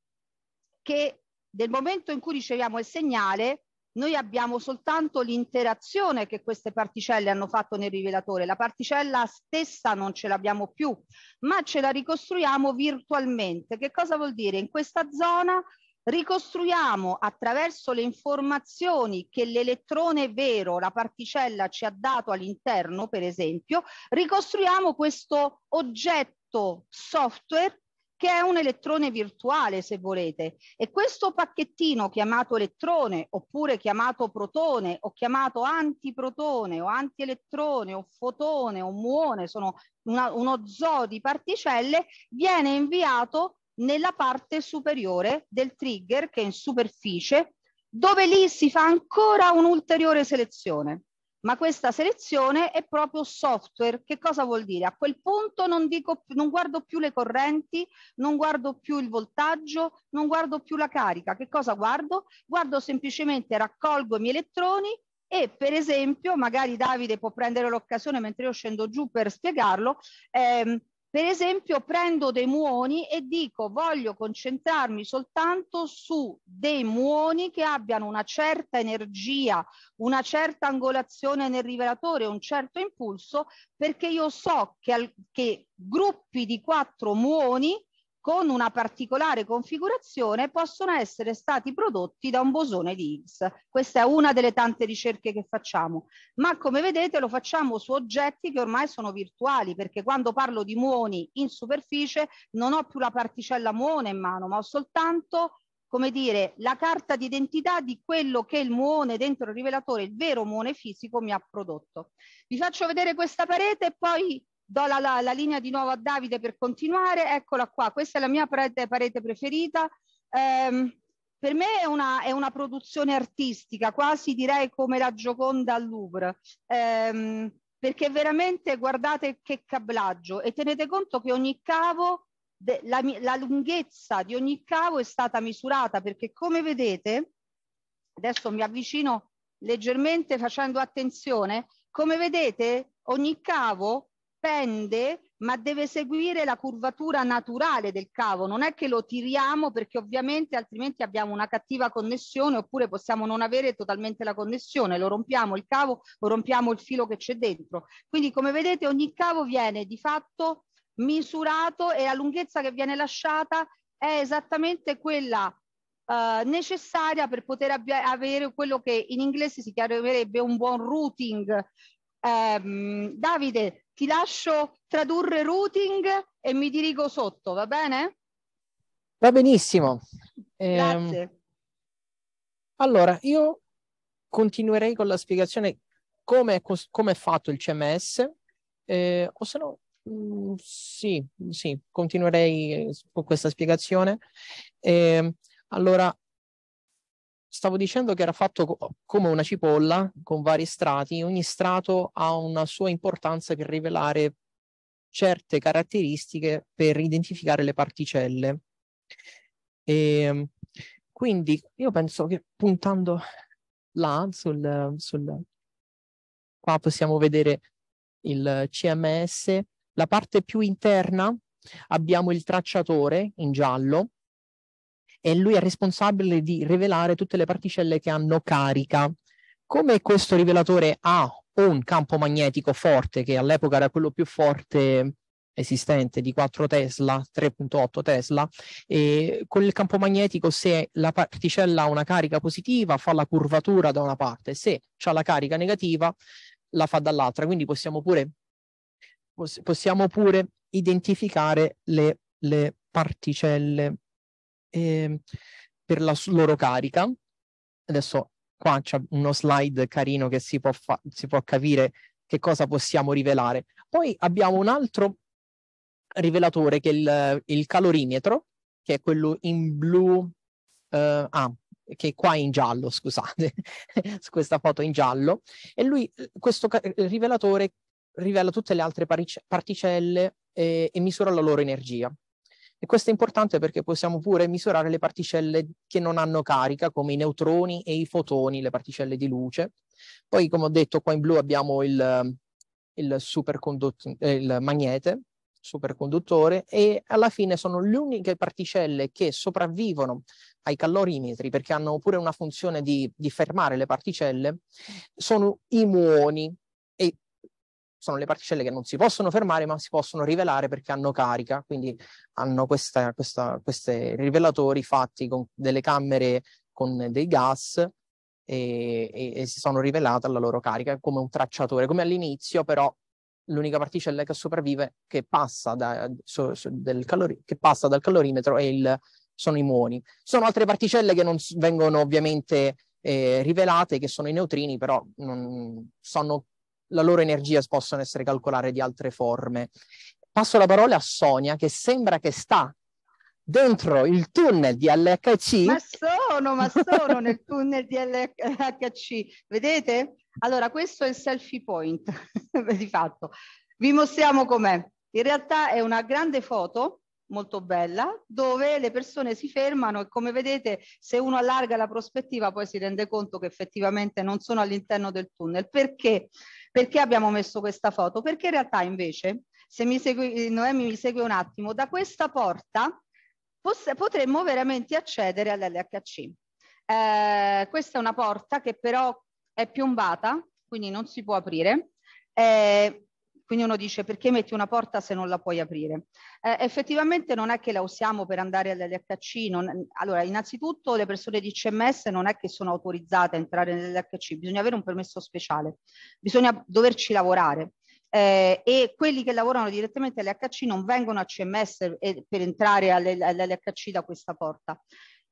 che nel momento in cui riceviamo il segnale noi abbiamo soltanto l'interazione che queste particelle hanno fatto nel rivelatore, la particella stessa non ce l'abbiamo più, ma ce la ricostruiamo virtualmente. Che cosa vuol dire? In questa zona ricostruiamo attraverso le informazioni che l'elettrone vero, la particella ci ha dato all'interno, per esempio, ricostruiamo questo oggetto software che è un elettrone virtuale se volete e questo pacchettino chiamato elettrone oppure chiamato protone o chiamato antiprotone o antielettrone o fotone o muone sono una, uno zoo di particelle viene inviato nella parte superiore del trigger che è in superficie dove lì si fa ancora un'ulteriore selezione ma questa selezione è proprio software. Che cosa vuol dire? A quel punto non, dico, non guardo più le correnti, non guardo più il voltaggio, non guardo più la carica. Che cosa guardo? Guardo semplicemente, raccolgo i miei elettroni e per esempio, magari Davide può prendere l'occasione mentre io scendo giù per spiegarlo, ehm, per esempio prendo dei muoni e dico voglio concentrarmi soltanto su dei muoni che abbiano una certa energia, una certa angolazione nel rivelatore, un certo impulso, perché io so che, che gruppi di quattro muoni con una particolare configurazione possono essere stati prodotti da un bosone di Higgs. Questa è una delle tante ricerche che facciamo, ma come vedete lo facciamo su oggetti che ormai sono virtuali, perché quando parlo di muoni in superficie non ho più la particella muone in mano, ma ho soltanto come dire, la carta d'identità di quello che il muone dentro il rivelatore, il vero muone fisico, mi ha prodotto. Vi faccio vedere questa parete e poi do la, la, la, linea di nuovo a Davide per continuare, eccola qua, questa è la mia parete, parete preferita, ehm, per me è una, è una, produzione artistica, quasi direi come la Gioconda al Louvre, ehm, perché veramente guardate che cablaggio e tenete conto che ogni cavo, de, la, la lunghezza di ogni cavo è stata misurata, perché come vedete, adesso mi avvicino leggermente facendo attenzione, come vedete ogni cavo pende ma deve seguire la curvatura naturale del cavo, non è che lo tiriamo perché ovviamente altrimenti abbiamo una cattiva connessione oppure possiamo non avere totalmente la connessione, lo rompiamo il cavo o rompiamo il filo che c'è dentro. Quindi come vedete ogni cavo viene di fatto misurato e la lunghezza che viene lasciata è esattamente quella eh, necessaria per poter avere quello che in inglese si chiamerebbe un buon routing. Ehm, Davide, ti lascio tradurre routing e mi dirigo sotto, va bene? Va benissimo. Ehm, Grazie. Eh, allora, io continuerei con la spiegazione come, come è fatto il CMS, eh, o se no, mm, sì, sì, continuerei eh, con questa spiegazione. Eh, allora, Stavo dicendo che era fatto co- come una cipolla con vari strati, ogni strato ha una sua importanza per rivelare certe caratteristiche per identificare le particelle. E, ehm, quindi io penso che puntando là sul, sul qua possiamo vedere il CMS, la parte più interna abbiamo il tracciatore in giallo e lui è responsabile di rivelare tutte le particelle che hanno carica. Come questo rivelatore ha un campo magnetico forte, che all'epoca era quello più forte esistente di 4 Tesla, 3.8 Tesla, e con il campo magnetico se la particella ha una carica positiva fa la curvatura da una parte, se ha la carica negativa la fa dall'altra, quindi possiamo pure, possiamo pure identificare le, le particelle eh, per la loro carica. Adesso qua c'è uno slide carino che si può, fa- si può capire che cosa possiamo rivelare. Poi abbiamo un altro rivelatore che è il, il calorimetro, che è quello in blu, eh, ah, che qua è in giallo, scusate, su questa foto in giallo, e lui, questo ca- rivelatore, rivela tutte le altre paric- particelle eh, e misura la loro energia. E questo è importante perché possiamo pure misurare le particelle che non hanno carica, come i neutroni e i fotoni, le particelle di luce. Poi, come ho detto, qua in blu abbiamo il, il, eh, il magnete, superconduttore, e alla fine sono le uniche particelle che sopravvivono ai calorimetri, perché hanno pure una funzione di, di fermare le particelle, sono i muoni, sono le particelle che non si possono fermare ma si possono rivelare perché hanno carica, quindi hanno questi rivelatori fatti con delle camere con dei gas e, e, e si sono rivelate alla loro carica come un tracciatore, come all'inizio però l'unica particella che sopravvive che passa, da, so, so, calori, che passa dal calorimetro il, sono i muoni. Ci sono altre particelle che non vengono ovviamente eh, rivelate, che sono i neutrini, però non, sono la loro energia possono essere calcolate di altre forme. Passo la parola a Sonia che sembra che sta dentro il tunnel di LHC. Ma sono, ma sono nel tunnel di LHC, vedete? Allora questo è il selfie point, di fatto. Vi mostriamo com'è. In realtà è una grande foto molto bella dove le persone si fermano e come vedete se uno allarga la prospettiva poi si rende conto che effettivamente non sono all'interno del tunnel perché perché abbiamo messo questa foto? Perché in realtà invece, se mi segui, eh, Noemi mi segue un attimo, da questa porta potremmo veramente accedere all'LHC. Eh, questa è una porta che però è piombata, quindi non si può aprire. Eh, quindi uno dice perché metti una porta se non la puoi aprire? Eh, effettivamente non è che la usiamo per andare all'LHC. Non... Allora, innanzitutto le persone di CMS non è che sono autorizzate a entrare nell'LHC, bisogna avere un permesso speciale, bisogna doverci lavorare. Eh, e quelli che lavorano direttamente all'LHC non vengono a CMS per entrare all'LHC da questa porta.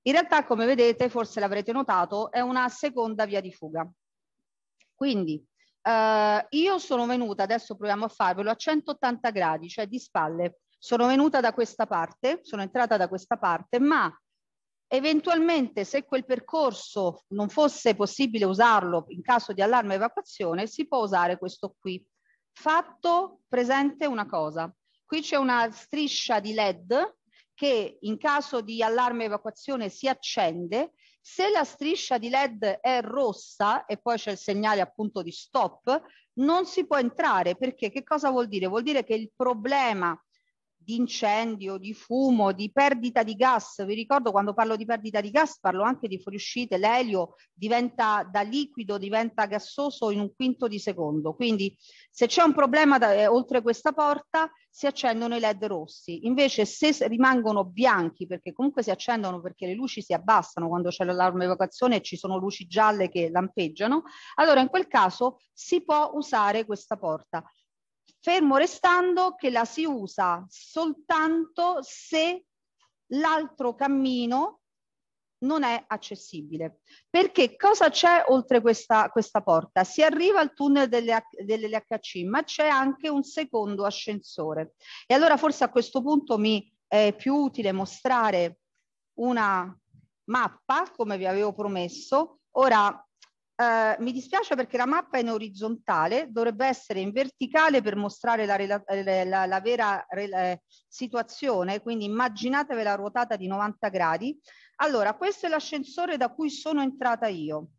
In realtà, come vedete, forse l'avrete notato, è una seconda via di fuga. Quindi Uh, io sono venuta, adesso proviamo a farvelo, a 180 gradi, cioè di spalle. Sono venuta da questa parte, sono entrata da questa parte, ma eventualmente se quel percorso non fosse possibile usarlo in caso di allarme evacuazione, si può usare questo qui. Fatto presente una cosa, qui c'è una striscia di LED che in caso di allarme evacuazione si accende se la striscia di LED è rossa e poi c'è il segnale appunto di stop, non si può entrare perché che cosa vuol dire? Vuol dire che il problema di incendio, di fumo, di perdita di gas. Vi ricordo quando parlo di perdita di gas parlo anche di fuoriuscite, l'elio diventa da liquido, diventa gassoso in un quinto di secondo. Quindi se c'è un problema da, eh, oltre questa porta si accendono i led rossi, invece se rimangono bianchi, perché comunque si accendono perché le luci si abbassano quando c'è l'allarme evacuazione e ci sono luci gialle che lampeggiano, allora in quel caso si può usare questa porta fermo restando che la si usa soltanto se l'altro cammino non è accessibile. Perché cosa c'è oltre questa, questa, porta? Si arriva al tunnel delle, LHC, ma c'è anche un secondo ascensore. E allora forse a questo punto mi è più utile mostrare una mappa, come vi avevo promesso. Ora eh, mi dispiace perché la mappa è in orizzontale, dovrebbe essere in verticale per mostrare la, la, la vera eh, situazione, quindi immaginatevela ruotata di 90 gradi. Allora, questo è l'ascensore da cui sono entrata io.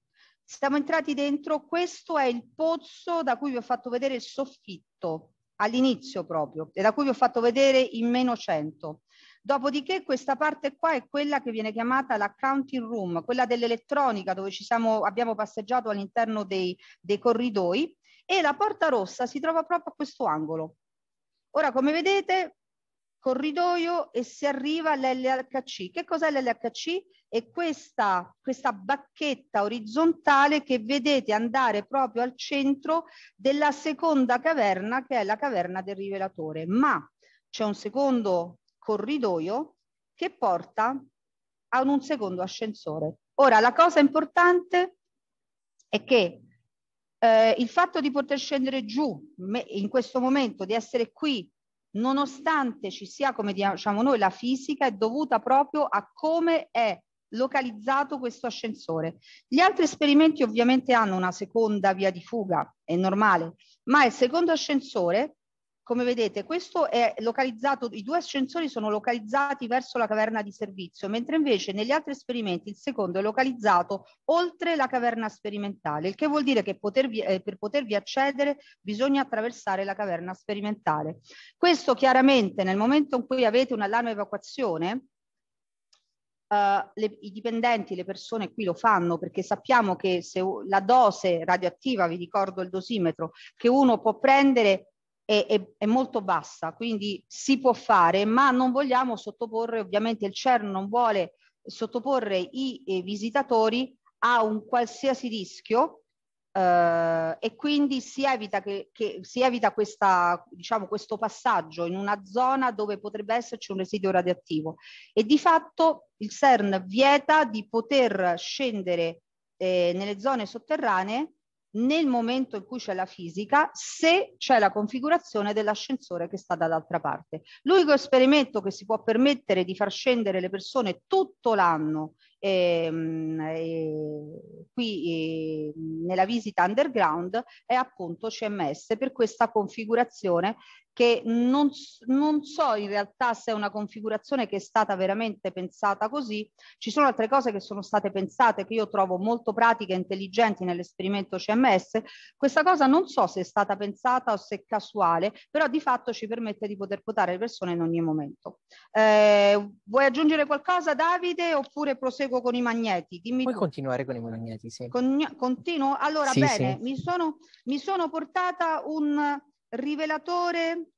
Siamo entrati dentro, questo è il pozzo da cui vi ho fatto vedere il soffitto, all'inizio proprio, e da cui vi ho fatto vedere in meno 100. Dopodiché questa parte qua è quella che viene chiamata la counting room, quella dell'elettronica dove siamo, abbiamo passeggiato all'interno dei, dei corridoi e la porta rossa si trova proprio a questo angolo. Ora come vedete corridoio e si arriva all'LHC. Che cos'è l'LHC? È questa, questa bacchetta orizzontale che vedete andare proprio al centro della seconda caverna che è la caverna del rivelatore. Ma c'è un secondo corridoio che porta a un secondo ascensore. Ora, la cosa importante è che eh, il fatto di poter scendere giù me, in questo momento, di essere qui, nonostante ci sia, come diciamo noi, la fisica, è dovuta proprio a come è localizzato questo ascensore. Gli altri esperimenti ovviamente hanno una seconda via di fuga, è normale, ma il secondo ascensore come vedete, questo è localizzato, i due ascensori sono localizzati verso la caverna di servizio, mentre invece negli altri esperimenti il secondo è localizzato oltre la caverna sperimentale, il che vuol dire che potervi, eh, per potervi accedere bisogna attraversare la caverna sperimentale. Questo chiaramente nel momento in cui avete una lano evacuazione, Uh, le, i dipendenti, le persone qui lo fanno perché sappiamo che se la dose radioattiva, vi ricordo il dosimetro, che uno può prendere è, è, è molto bassa, quindi si può fare, ma non vogliamo sottoporre, ovviamente il CERN non vuole sottoporre i, i eh, visitatori a un qualsiasi rischio eh, e quindi si evita, che, che si evita questa, diciamo, questo passaggio in una zona dove potrebbe esserci un residuo radioattivo e di fatto il CERN vieta di poter scendere eh, nelle zone sotterranee nel momento in cui c'è la fisica se c'è la configurazione dell'ascensore che sta dall'altra parte. L'unico esperimento che si può permettere di far scendere le persone tutto l'anno ehm, eh, qui eh, nella visita underground è appunto CMS per questa configurazione che non, non, so in realtà se è una configurazione che è stata veramente pensata così, ci sono altre cose che sono state pensate che io trovo molto pratiche e intelligenti nell'esperimento CMS, questa cosa non so se è stata pensata o se è casuale, però di fatto ci permette di poter votare le persone in ogni momento. Eh, vuoi aggiungere qualcosa Davide oppure proseguo con i magneti? Dimmi Puoi tu. continuare con i magneti, sì. Con, continuo? Allora sì, bene, sì. Mi, sono, mi sono portata un rivelatore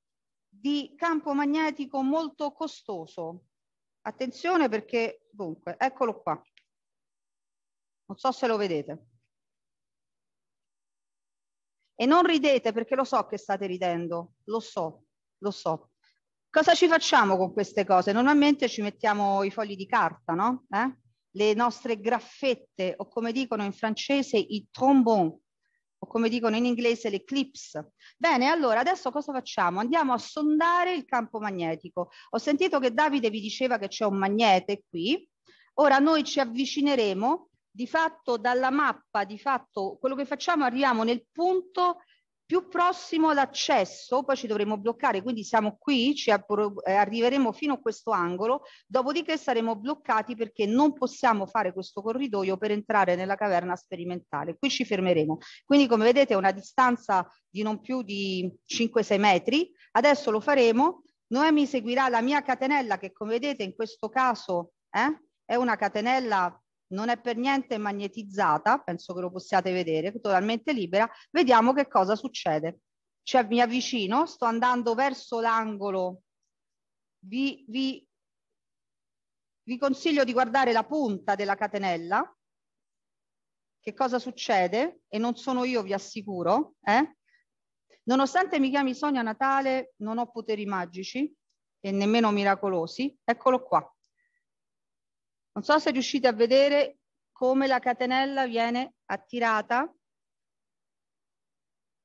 di campo magnetico molto costoso. Attenzione perché, dunque, eccolo qua. Non so se lo vedete. E non ridete perché lo so che state ridendo, lo so, lo so. Cosa ci facciamo con queste cose? Normalmente ci mettiamo i fogli di carta, no? Eh? Le nostre graffette o come dicono in francese i trombon, o come dicono in inglese l'eclipse. Bene, allora adesso cosa facciamo? Andiamo a sondare il campo magnetico. Ho sentito che Davide vi diceva che c'è un magnete qui. Ora noi ci avvicineremo di fatto dalla mappa, di fatto quello che facciamo arriviamo nel punto più prossimo all'accesso, poi ci dovremo bloccare, quindi siamo qui, ci eh, arriveremo fino a questo angolo, dopodiché saremo bloccati perché non possiamo fare questo corridoio per entrare nella caverna sperimentale. Qui ci fermeremo. Quindi come vedete è una distanza di non più di 5-6 metri, adesso lo faremo. Noemi seguirà la mia catenella che come vedete in questo caso eh, è una catenella non è per niente magnetizzata, penso che lo possiate vedere, totalmente libera, vediamo che cosa succede. Cioè mi avvicino, sto andando verso l'angolo, vi, vi, vi consiglio di guardare la punta della catenella, che cosa succede? E non sono io, vi assicuro, eh? Nonostante mi chiami Sonia Natale, non ho poteri magici e nemmeno miracolosi, eccolo qua, non so se riuscite a vedere come la catenella viene attirata.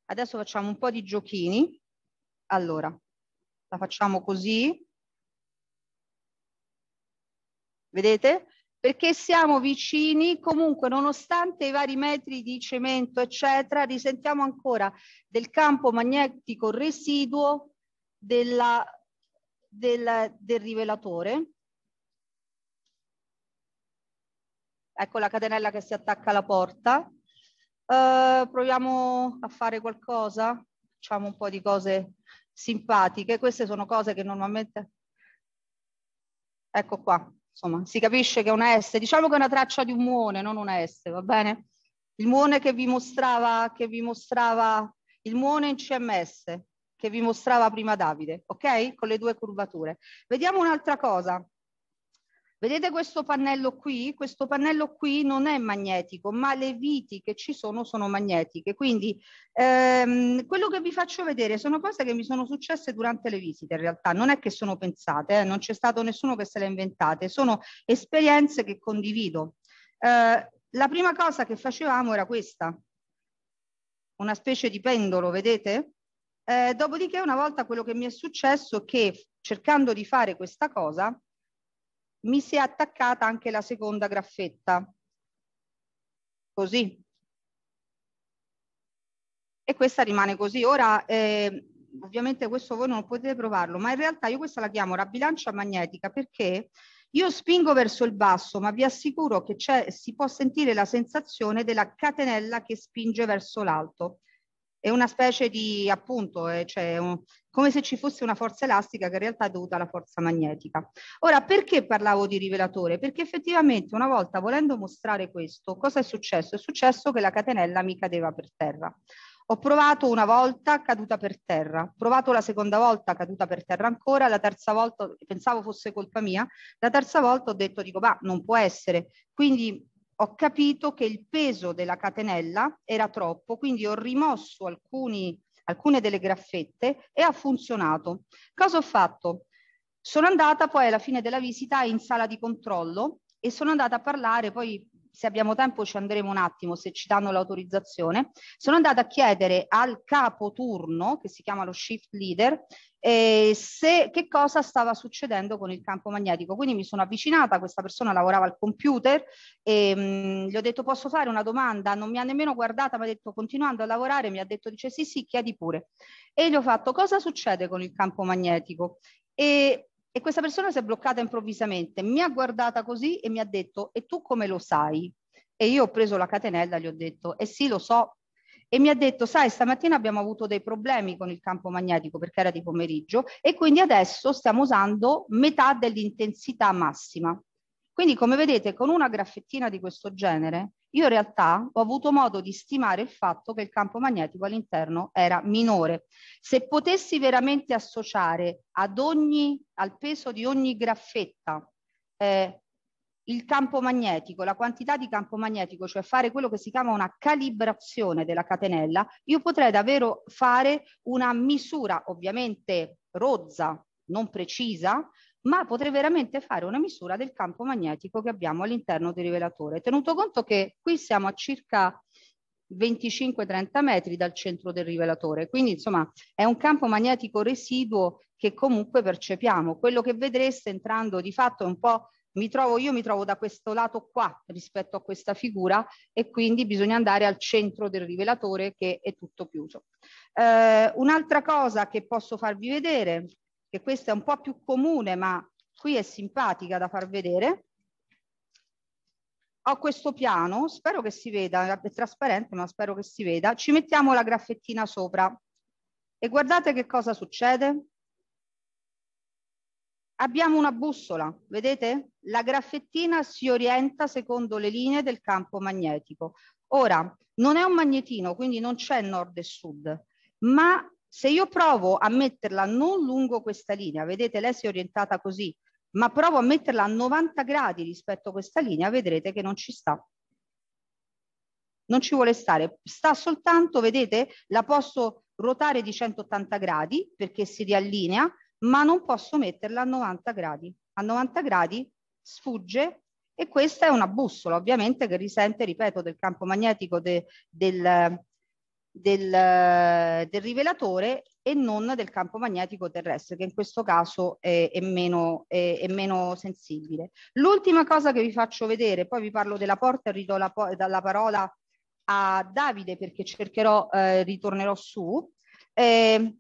Adesso facciamo un po' di giochini. Allora, la facciamo così. Vedete? Perché siamo vicini, comunque nonostante i vari metri di cemento, eccetera, risentiamo ancora del campo magnetico residuo della, del, del rivelatore ecco la catenella che si attacca alla porta. Uh, proviamo a fare qualcosa, facciamo un po' di cose simpatiche, queste sono cose che normalmente... Ecco qua, insomma, si capisce che è una S, diciamo che è una traccia di un muone, non una S, va bene? Il muone che vi mostrava, che vi mostrava il muone in CMS, che vi mostrava prima Davide, ok? Con le due curvature. Vediamo un'altra cosa. Vedete questo pannello qui? Questo pannello qui non è magnetico, ma le viti che ci sono sono magnetiche. Quindi ehm, quello che vi faccio vedere sono cose che mi sono successe durante le visite in realtà, non è che sono pensate, eh? non c'è stato nessuno che se le ha inventate, sono esperienze che condivido. Eh, la prima cosa che facevamo era questa, una specie di pendolo, vedete? Eh, dopodiché una volta quello che mi è successo è che cercando di fare questa cosa mi si è attaccata anche la seconda graffetta. Così. E questa rimane così. Ora, eh, ovviamente questo voi non potete provarlo, ma in realtà io questa la chiamo la bilancia magnetica perché io spingo verso il basso, ma vi assicuro che si può sentire la sensazione della catenella che spinge verso l'alto è una specie di appunto, eh, cioè, un, come se ci fosse una forza elastica che in realtà è dovuta alla forza magnetica. Ora, perché parlavo di rivelatore? Perché effettivamente una volta volendo mostrare questo, cosa è successo? È successo che la catenella mi cadeva per terra. Ho provato una volta caduta per terra, ho provato la seconda volta caduta per terra ancora, la terza volta pensavo fosse colpa mia, la terza volta ho detto dico ma non può essere, quindi ho capito che il peso della catenella era troppo, quindi ho rimosso alcuni, alcune delle graffette e ha funzionato. Cosa ho fatto? Sono andata poi alla fine della visita in sala di controllo e sono andata a parlare poi se abbiamo tempo ci andremo un attimo, se ci danno l'autorizzazione, sono andata a chiedere al capo turno, che si chiama lo shift leader, eh, se, che cosa stava succedendo con il campo magnetico. Quindi mi sono avvicinata, questa persona lavorava al computer, e, ehm, mh, gli ho detto posso fare una domanda, non mi ha nemmeno guardata, mi ha detto continuando a lavorare, mi ha detto dice sì sì, chiedi pure. E gli ho fatto cosa succede con il campo magnetico? E e questa persona si è bloccata improvvisamente, mi ha guardata così e mi ha detto, e tu come lo sai? E io ho preso la catenella, gli ho detto, "E eh sì, lo so. E mi ha detto, sai, stamattina abbiamo avuto dei problemi con il campo magnetico perché era di pomeriggio e quindi adesso stiamo usando metà dell'intensità massima. Quindi come vedete con una graffettina di questo genere io in realtà ho avuto modo di stimare il fatto che il campo magnetico all'interno era minore. Se potessi veramente associare ogni, al peso di ogni graffetta eh, il campo magnetico, la quantità di campo magnetico, cioè fare quello che si chiama una calibrazione della catenella, io potrei davvero fare una misura ovviamente rozza, non precisa, ma potrei veramente fare una misura del campo magnetico che abbiamo all'interno del rivelatore, tenuto conto che qui siamo a circa 25-30 metri dal centro del rivelatore, quindi insomma è un campo magnetico residuo che comunque percepiamo. Quello che vedreste entrando di fatto è un po' mi trovo io mi trovo da questo lato qua rispetto a questa figura e quindi bisogna andare al centro del rivelatore che è tutto chiuso. Eh, un'altra cosa che posso farvi vedere che questa è un po' più comune ma qui è simpatica da far vedere. Ho questo piano, spero che si veda, è trasparente ma spero che si veda, ci mettiamo la graffettina sopra e guardate che cosa succede. Abbiamo una bussola, vedete? La graffettina si orienta secondo le linee del campo magnetico. Ora, non è un magnetino, quindi non c'è nord e sud, ma se io provo a metterla non lungo questa linea, vedete lei si è orientata così, ma provo a metterla a 90 gradi rispetto a questa linea, vedrete che non ci sta. Non ci vuole stare, sta soltanto, vedete, la posso ruotare di 180 gradi perché si riallinea, ma non posso metterla a 90 gradi. A 90 gradi sfugge e questa è una bussola, ovviamente, che risente, ripeto, del campo magnetico de, del, del, del rivelatore e non del campo magnetico terrestre, che in questo caso è, è, meno, è, è meno, sensibile. L'ultima cosa che vi faccio vedere, poi vi parlo della porta e ridò la, la parola a Davide perché cercherò, eh, ritornerò su. Eh,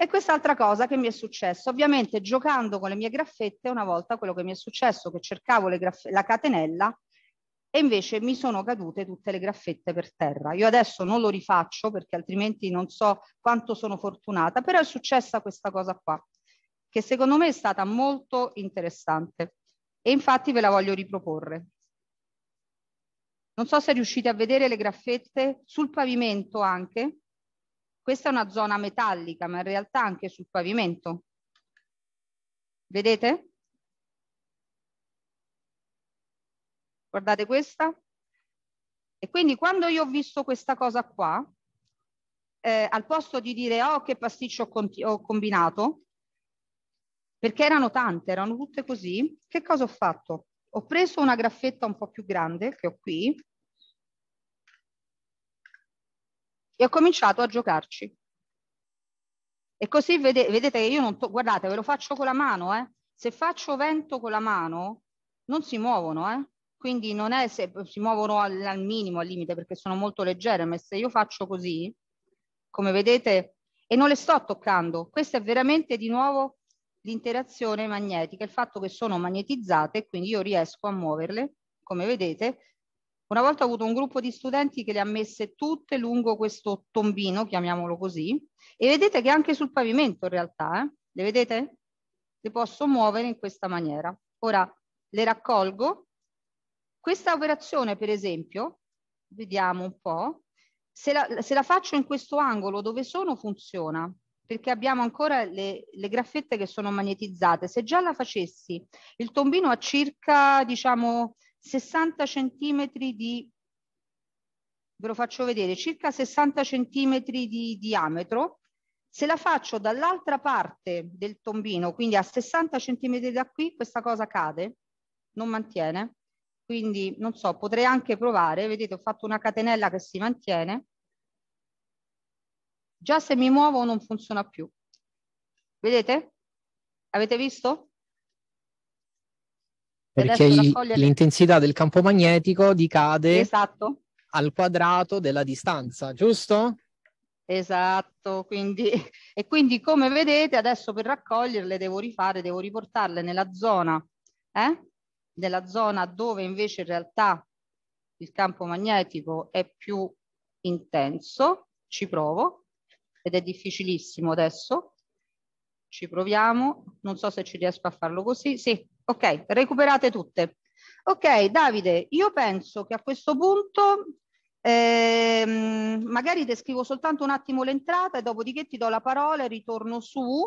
e quest'altra cosa che mi è successo, ovviamente giocando con le mie graffette, una volta quello che mi è successo, che cercavo la catenella, e invece mi sono cadute tutte le graffette per terra. Io adesso non lo rifaccio perché altrimenti non so quanto sono fortunata, però è successa questa cosa qua, che secondo me è stata molto interessante e infatti ve la voglio riproporre. Non so se riuscite a vedere le graffette sul pavimento anche. Questa è una zona metallica, ma in realtà anche sul pavimento. Vedete? Guardate questa. E quindi quando io ho visto questa cosa qua, eh, al posto di dire oh che pasticcio ho, ho combinato, perché erano tante, erano tutte così, che cosa ho fatto? Ho preso una graffetta un po' più grande che ho qui e ho cominciato a giocarci. E così vede, vedete che io non to- guardate, ve lo faccio con la mano, eh. Se faccio vento con la mano non si muovono, eh. Quindi non è se si muovono al, al minimo, al limite, perché sono molto leggere, ma se io faccio così, come vedete, e non le sto toccando, questa è veramente di nuovo l'interazione magnetica, il fatto che sono magnetizzate, quindi io riesco a muoverle, come vedete. Una volta ho avuto un gruppo di studenti che le ha messe tutte lungo questo tombino, chiamiamolo così, e vedete che anche sul pavimento in realtà, eh? le vedete? Le posso muovere in questa maniera. Ora le raccolgo questa operazione, per esempio, vediamo un po', se la, se la faccio in questo angolo dove sono funziona, perché abbiamo ancora le, le graffette che sono magnetizzate. Se già la facessi, il tombino ha circa, diciamo, 60 centimetri di, ve lo faccio vedere, circa 60 centimetri di diametro. Se la faccio dall'altra parte del tombino, quindi a 60 centimetri da qui, questa cosa cade, non mantiene. Quindi non so, potrei anche provare, vedete ho fatto una catenella che si mantiene. Già se mi muovo non funziona più. Vedete? Avete visto? Perché l'intensità del campo magnetico decade esatto. al quadrato della distanza, giusto? Esatto, quindi, e quindi come vedete adesso per raccoglierle devo rifare, devo riportarle nella zona eh? della zona dove invece in realtà il campo magnetico è più intenso, ci provo, ed è difficilissimo adesso, ci proviamo, non so se ci riesco a farlo così, sì, ok, recuperate tutte. Ok, Davide, io penso che a questo punto ehm, magari ti scrivo soltanto un attimo l'entrata e dopodiché ti do la parola e ritorno su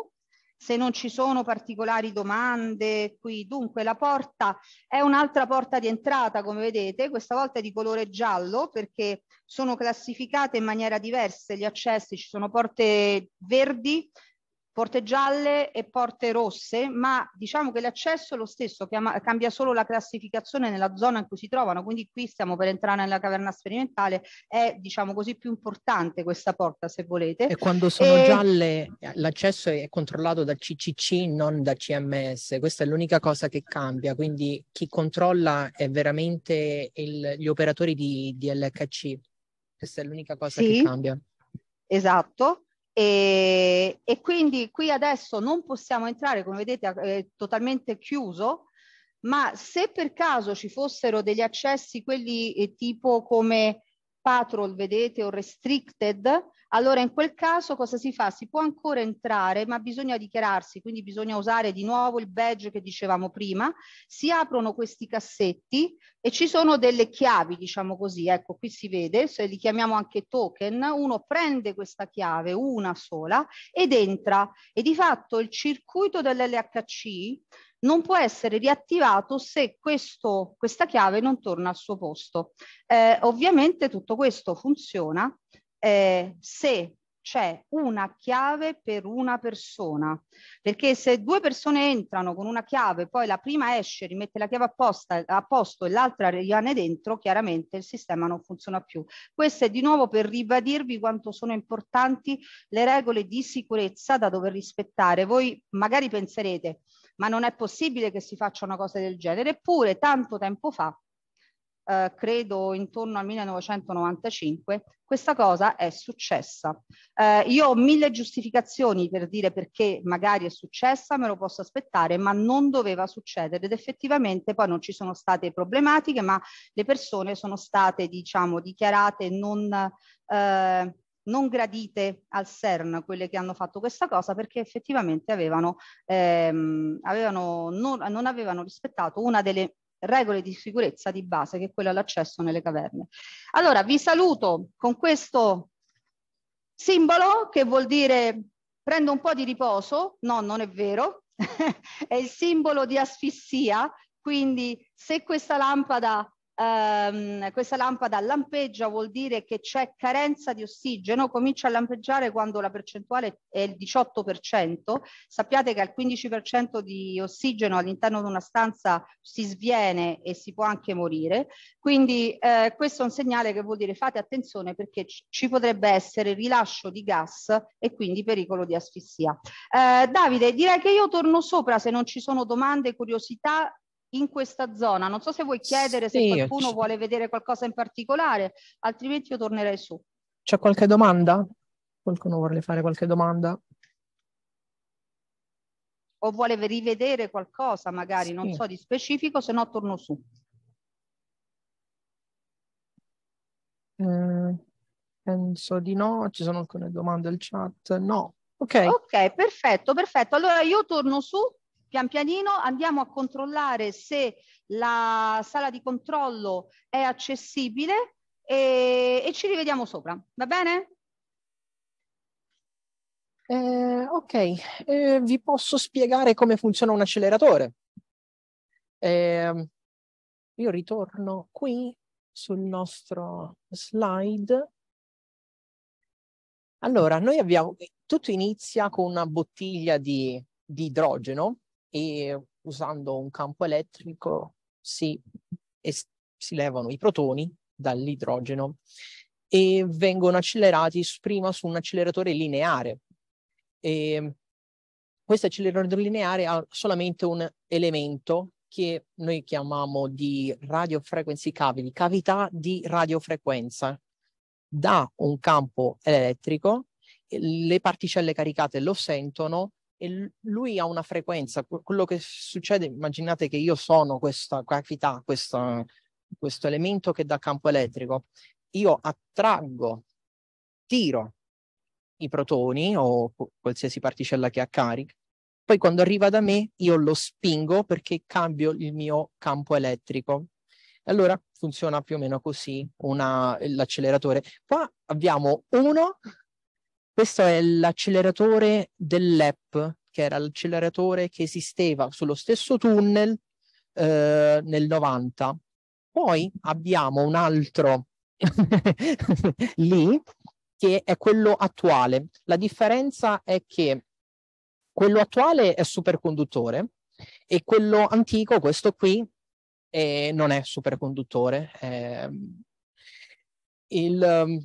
se non ci sono particolari domande qui. Dunque la porta è un'altra porta di entrata, come vedete, questa volta è di colore giallo perché sono classificate in maniera diversa gli accessi, ci sono porte verdi porte gialle e porte rosse, ma diciamo che l'accesso è lo stesso, cambia solo la classificazione nella zona in cui si trovano, quindi qui stiamo per entrare nella caverna sperimentale, è diciamo così più importante questa porta se volete. E quando sono e... gialle l'accesso è controllato dal CCC, non dal CMS, questa è l'unica cosa che cambia, quindi chi controlla è veramente il, gli operatori di, di LHC, questa è l'unica cosa sì. che cambia. Esatto, e, e quindi qui adesso non possiamo entrare, come vedete, è eh, totalmente chiuso, ma se per caso ci fossero degli accessi, quelli eh, tipo come patrol, vedete, o restricted, allora in quel caso cosa si fa? Si può ancora entrare ma bisogna dichiararsi, quindi bisogna usare di nuovo il badge che dicevamo prima, si aprono questi cassetti e ci sono delle chiavi diciamo così, ecco qui si vede, se li chiamiamo anche token, uno prende questa chiave, una sola, ed entra e di fatto il circuito dell'LHC non può essere riattivato se questo, questa chiave non torna al suo posto. Eh, ovviamente tutto questo funziona eh, se c'è una chiave per una persona, perché se due persone entrano con una chiave, poi la prima esce, rimette la chiave apposta, a posto e l'altra rimane dentro, chiaramente il sistema non funziona più. Questo è di nuovo per ribadirvi quanto sono importanti le regole di sicurezza da dover rispettare. Voi magari penserete, ma non è possibile che si faccia una cosa del genere, eppure tanto tempo fa eh, credo intorno al 1995, questa cosa è successa. Eh, io ho mille giustificazioni per dire perché magari è successa, me lo posso aspettare, ma non doveva succedere ed effettivamente poi non ci sono state problematiche, ma le persone sono state, diciamo, dichiarate non... Eh, non gradite al CERN quelle che hanno fatto questa cosa perché effettivamente avevano, ehm, avevano non, non avevano rispettato una delle regole di sicurezza di base, che è quella all'accesso nelle caverne. Allora, vi saluto con questo simbolo che vuol dire prendo un po' di riposo, no, non è vero, è il simbolo di asfissia, quindi se questa lampada ehm, questa lampada lampeggia vuol dire che c'è carenza di ossigeno, comincia a lampeggiare quando la percentuale è il 18%, sappiate che al 15% di ossigeno all'interno di una stanza si sviene e si può anche morire, quindi eh, questo è un segnale che vuol dire fate attenzione perché ci potrebbe essere rilascio di gas e quindi pericolo di asfissia. Eh, Davide, direi che io torno sopra se non ci sono domande, curiosità, in questa zona. Non so se vuoi chiedere sì, se qualcuno vuole vedere qualcosa in particolare, altrimenti io tornerei su. C'è qualche domanda? Qualcuno vuole fare qualche domanda? O vuole rivedere qualcosa magari, sì. non so di specifico, se no torno su. Eh, penso di no, ci sono alcune domande al chat? No. Ok. Ok, perfetto, perfetto. Allora io torno su Pian pianino andiamo a controllare se la sala di controllo è accessibile e, e ci rivediamo sopra, va bene? Eh, ok, eh, vi posso spiegare come funziona un acceleratore. Eh, io ritorno qui sul nostro slide. Allora, noi abbiamo, tutto inizia con una bottiglia di, di idrogeno e usando un campo elettrico si, es- si levano i protoni dall'idrogeno e vengono accelerati su, prima su un acceleratore lineare. E ehm, questo acceleratore lineare ha solamente un elemento che noi chiamiamo di radiofrequency cavity, cavità di radiofrequenza. Da un campo elettrico le particelle caricate lo sentono e lui ha una frequenza. Quello che succede, immaginate che io sono questa cavità, questa, questo elemento che dà campo elettrico. Io attraggo, tiro i protoni o qualsiasi particella che ha carica, poi quando arriva da me io lo spingo perché cambio il mio campo elettrico. Allora funziona più o meno così una, l'acceleratore. Qua abbiamo uno questo è l'acceleratore dell'app, che era l'acceleratore che esisteva sullo stesso tunnel eh, nel 90. Poi abbiamo un altro lì che è quello attuale. La differenza è che quello attuale è superconduttore e quello antico, questo qui, eh, non è superconduttore. Eh, il,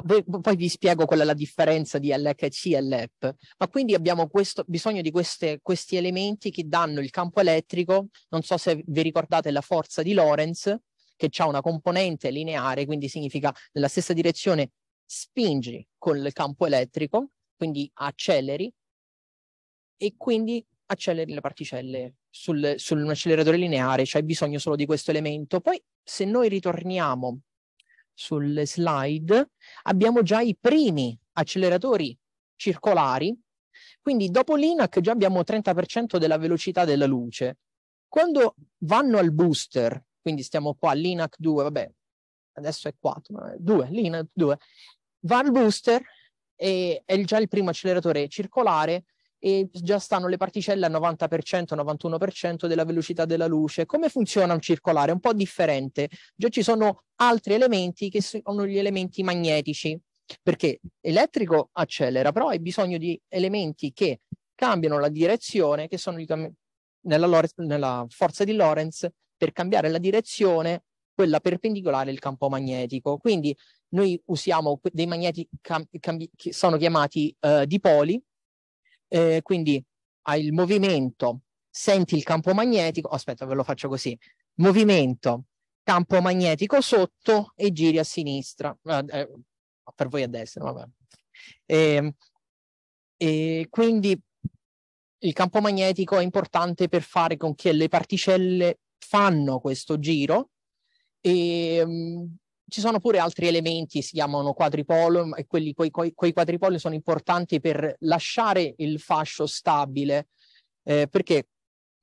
poi vi spiego qual è la differenza di LHC e LEP, ma quindi abbiamo questo, bisogno di queste, questi elementi che danno il campo elettrico, non so se vi ricordate la forza di Lorentz, che ha una componente lineare, quindi significa nella stessa direzione spingi col campo elettrico, quindi acceleri, e quindi acceleri le particelle sul, su un acceleratore lineare, cioè hai bisogno solo di questo elemento. Poi se noi ritorniamo sulle slide, abbiamo già i primi acceleratori circolari, quindi dopo l'INAC già abbiamo 30% della velocità della luce. Quando vanno al booster, quindi stiamo qua all'INAC 2, vabbè, adesso è 4, 2, l'INAC 2, va al booster e è già il primo acceleratore circolare, e già stanno le particelle al 90%, 91% della velocità della luce. Come funziona un circolare? È un po' differente. Già ci sono altri elementi che sono gli elementi magnetici, perché elettrico accelera, però hai bisogno di elementi che cambiano la direzione, che sono nella, nella forza di Lorentz, per cambiare la direzione, quella perpendicolare al campo magnetico. Quindi noi usiamo dei magneti che sono chiamati eh, dipoli, eh, quindi hai il movimento, senti il campo magnetico, aspetta ve lo faccio così, movimento, campo magnetico sotto e giri a sinistra, ah, eh, per voi a destra, vabbè. E, ehm, e quindi il campo magnetico è importante per fare con che le particelle fanno questo giro e ehm, ci sono pure altri elementi, si chiamano quadripolo, e quelli, quei, quei quadripoli sono importanti per lasciare il fascio stabile, eh, perché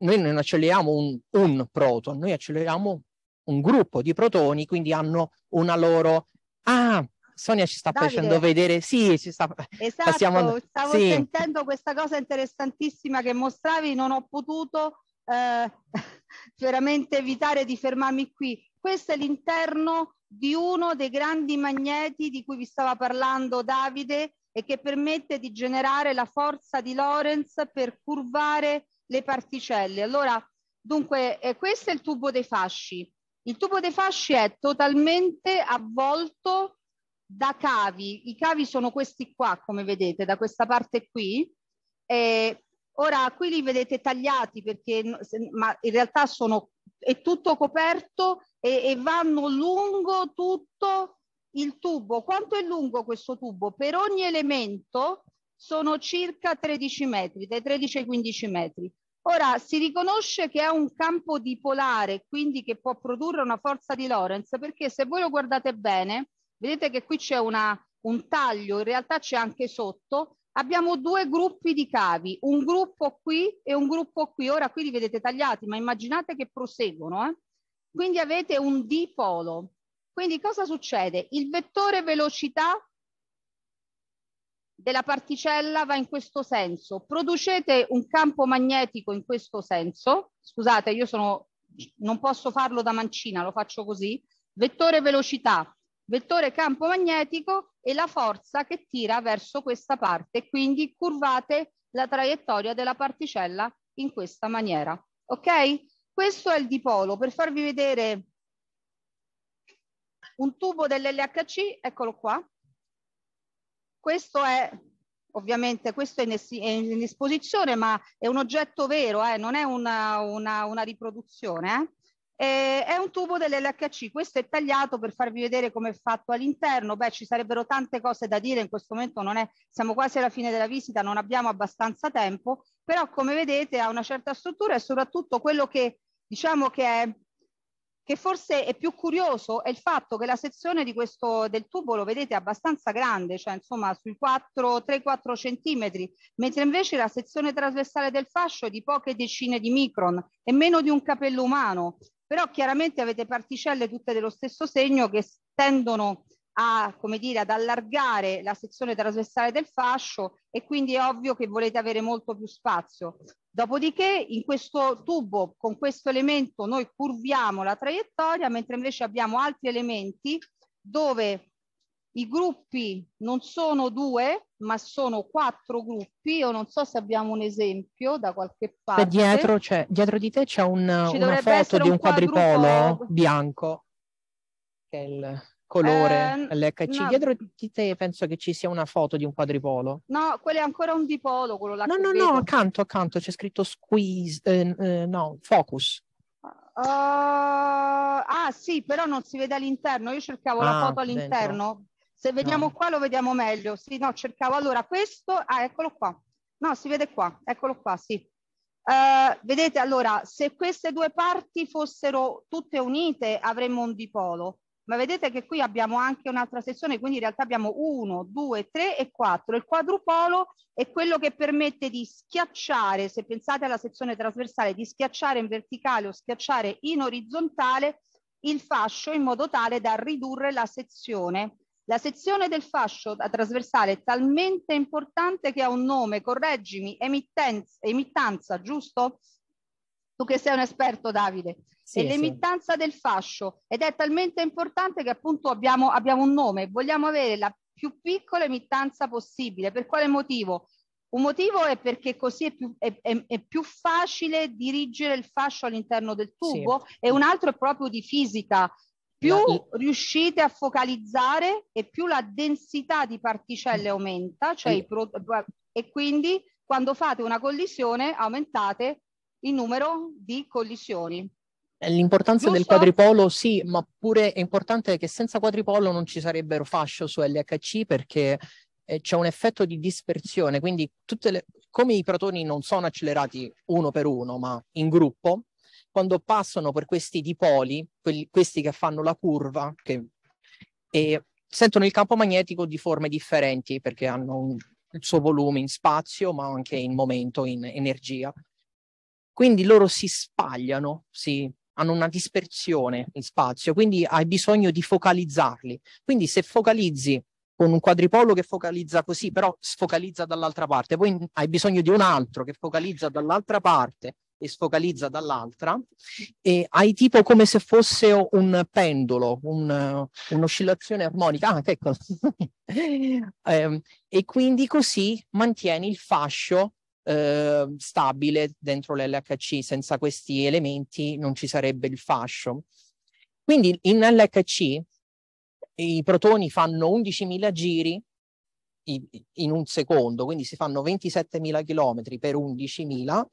noi non acceleriamo un, un proton, noi acceleriamo un gruppo di protoni, quindi hanno una loro... Ah, Sonia ci sta Davide. facendo vedere, sì, ci sta... Esatto, Passiamo... stavo sì. sentendo questa cosa interessantissima che mostravi, non ho potuto eh, veramente evitare di fermarmi qui. Questo è l'interno di uno dei grandi magneti di cui vi stava parlando Davide e che permette di generare la forza di Lorentz per curvare le particelle. Allora, dunque, eh, questo è il tubo dei fasci. Il tubo dei fasci è totalmente avvolto da cavi. I cavi sono questi qua, come vedete, da questa parte qui. Eh, ora, qui li vedete tagliati, perché, ma in realtà sono, è tutto coperto e, e vanno lungo tutto il tubo. Quanto è lungo questo tubo? Per ogni elemento sono circa 13 metri, dai 13 ai 15 metri. Ora si riconosce che è un campo dipolare, quindi che può produrre una forza di Lorentz, perché se voi lo guardate bene, vedete che qui c'è un taglio, in realtà c'è anche sotto, abbiamo due gruppi di cavi, un gruppo qui e un gruppo qui. Ora qui li vedete tagliati, ma immaginate che proseguono. Eh? Quindi avete un dipolo. Quindi cosa succede? Il vettore velocità della particella va in questo senso. Producete un campo magnetico in questo senso. Scusate, io sono, non posso farlo da mancina, lo faccio così. Vettore velocità, vettore campo magnetico e la forza che tira verso questa parte. Quindi curvate la traiettoria della particella in questa maniera. Ok? Questo è il dipolo, per farvi vedere un tubo dell'LHC, eccolo qua. Questo è, ovviamente, questo è in, es è in esposizione, ma è un oggetto vero, eh? non è una, una, una riproduzione. Eh? è un tubo dell'LHC, questo è tagliato per farvi vedere come è fatto all'interno. Beh, ci sarebbero tante cose da dire, in questo momento non è, siamo quasi alla fine della visita, non abbiamo abbastanza tempo, però come vedete ha una certa struttura e soprattutto quello che diciamo che, che forse è più curioso è il fatto che la sezione di questo, del tubo lo vedete abbastanza grande, cioè insomma sui 3-4 centimetri, mentre invece la sezione trasversale del fascio è di poche decine di micron, è meno di un capello umano, però chiaramente avete particelle tutte dello stesso segno che tendono a, come dire, ad allargare la sezione trasversale del fascio e quindi è ovvio che volete avere molto più spazio. Dopodiché in questo tubo con questo elemento noi curviamo la traiettoria mentre invece abbiamo altri elementi dove i gruppi non sono due ma sono quattro gruppi. Io non so se abbiamo un esempio da qualche parte. Dietro, dietro di te c'è un, una foto di un quadrupolo bianco. Che è il colore eh, LHC. No. Dietro di te penso che ci sia una foto di un quadripolo. No, quello è ancora un dipolo, quello là. No, no, vedo. no, accanto, accanto c'è scritto squeeze, eh, eh, no, focus. Uh, ah sì, però non si vede all'interno, io cercavo ah, la foto all'interno. Dentro. Se vediamo no. qua lo vediamo meglio. Sì, no, cercavo allora questo, ah eccolo qua. No, si vede qua, eccolo qua, sì. Uh, vedete allora, se queste due parti fossero tutte unite avremmo un dipolo ma vedete che qui abbiamo anche un'altra sezione, quindi in realtà abbiamo 1, 2, 3 e 4. Il quadrupolo è quello che permette di schiacciare, se pensate alla sezione trasversale, di schiacciare in verticale o schiacciare in orizzontale il fascio in modo tale da ridurre la sezione. La sezione del fascio trasversale è talmente importante che ha un nome, correggimi, emittanza, giusto? tu che sei un esperto Davide, sì, è l'emittanza del fascio ed è talmente importante che appunto abbiamo, abbiamo un nome, vogliamo avere la più piccola emittanza possibile. Per quale motivo? Un motivo è perché così è più, è, è, è più facile dirigere il fascio all'interno del tubo sì. e un altro è proprio di fisica. Più la... riuscite a focalizzare e più la densità di particelle aumenta, cioè i pro... e quindi quando fate una collisione aumentate il numero di collisioni. L'importanza Giusto? del quadripolo sì, ma pure è importante che senza quadripolo non ci sarebbero fascio su LHC perché eh, c'è un effetto di dispersione, quindi le, come i protoni non sono accelerati uno per uno, ma in gruppo, quando passano per questi dipoli, quelli, questi che fanno la curva, che, e sentono il campo magnetico di forme differenti perché hanno un, il suo volume in spazio, ma anche in momento, in energia. Quindi loro si spagliano, si, hanno una dispersione in spazio, quindi hai bisogno di focalizzarli. Quindi se focalizzi con un quadripolo che focalizza così, però sfocalizza dall'altra parte, poi hai bisogno di un altro che focalizza dall'altra parte e sfocalizza dall'altra, e hai tipo come se fosse un pendolo, un, un'oscillazione armonica, ah, ecco. e quindi così mantieni il fascio Ehm, stabile dentro l'LHC, senza questi elementi non ci sarebbe il fascio. Quindi in LHC i protoni fanno 11.000 giri in un secondo, quindi si fanno 27.000 km per 11.000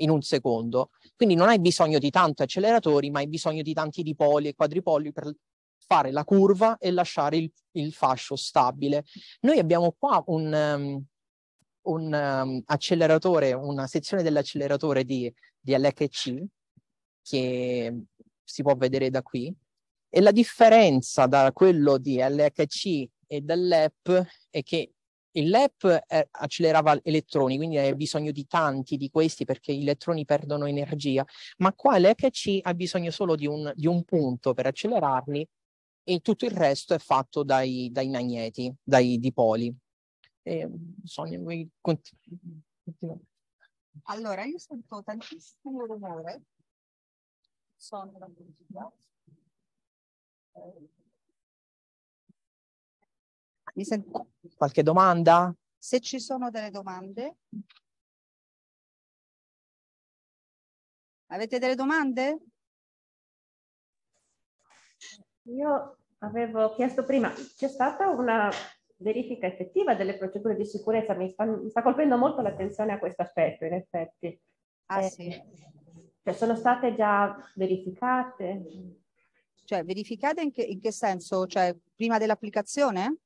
in un secondo. Quindi non hai bisogno di tanti acceleratori, ma hai bisogno di tanti dipoli e quadripoli per fare la curva e lasciare il, il fascio stabile. Noi abbiamo qua un, um, un um, acceleratore, una sezione dell'acceleratore di, di LHC che si può vedere da qui e la differenza da quello di LHC e dell'app è che il LEP eh, accelerava elettroni, quindi hai bisogno di tanti di questi perché gli elettroni perdono energia, ma qua l'HC ha bisogno solo di un, di un, punto per accelerarli e tutto il resto è fatto dai, dai magneti, dai dipoli. E Sonia, vuoi continuare? Allora, io sento tantissimo rumore. Sono la musica. Eh. Mi sento... Qualche domanda? Se ci sono delle domande. Avete delle domande? Io avevo chiesto prima, c'è stata una verifica effettiva delle procedure di sicurezza, mi sta, mi sta colpendo molto l'attenzione a questo aspetto in effetti. Ah eh, sì. Cioè, sono state già verificate? Cioè verificate in che, in che senso? Cioè prima dell'applicazione?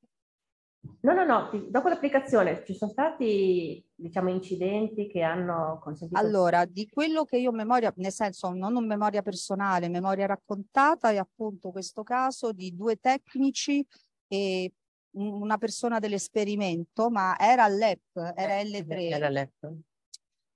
No, no, no, dopo l'applicazione ci sono stati diciamo incidenti che hanno consentito Allora, di quello che io ho memoria, nel senso non ho memoria personale, memoria raccontata è appunto questo caso di due tecnici e una persona dell'esperimento, ma era all'EP, era eh, L3. Eh, era all'EP.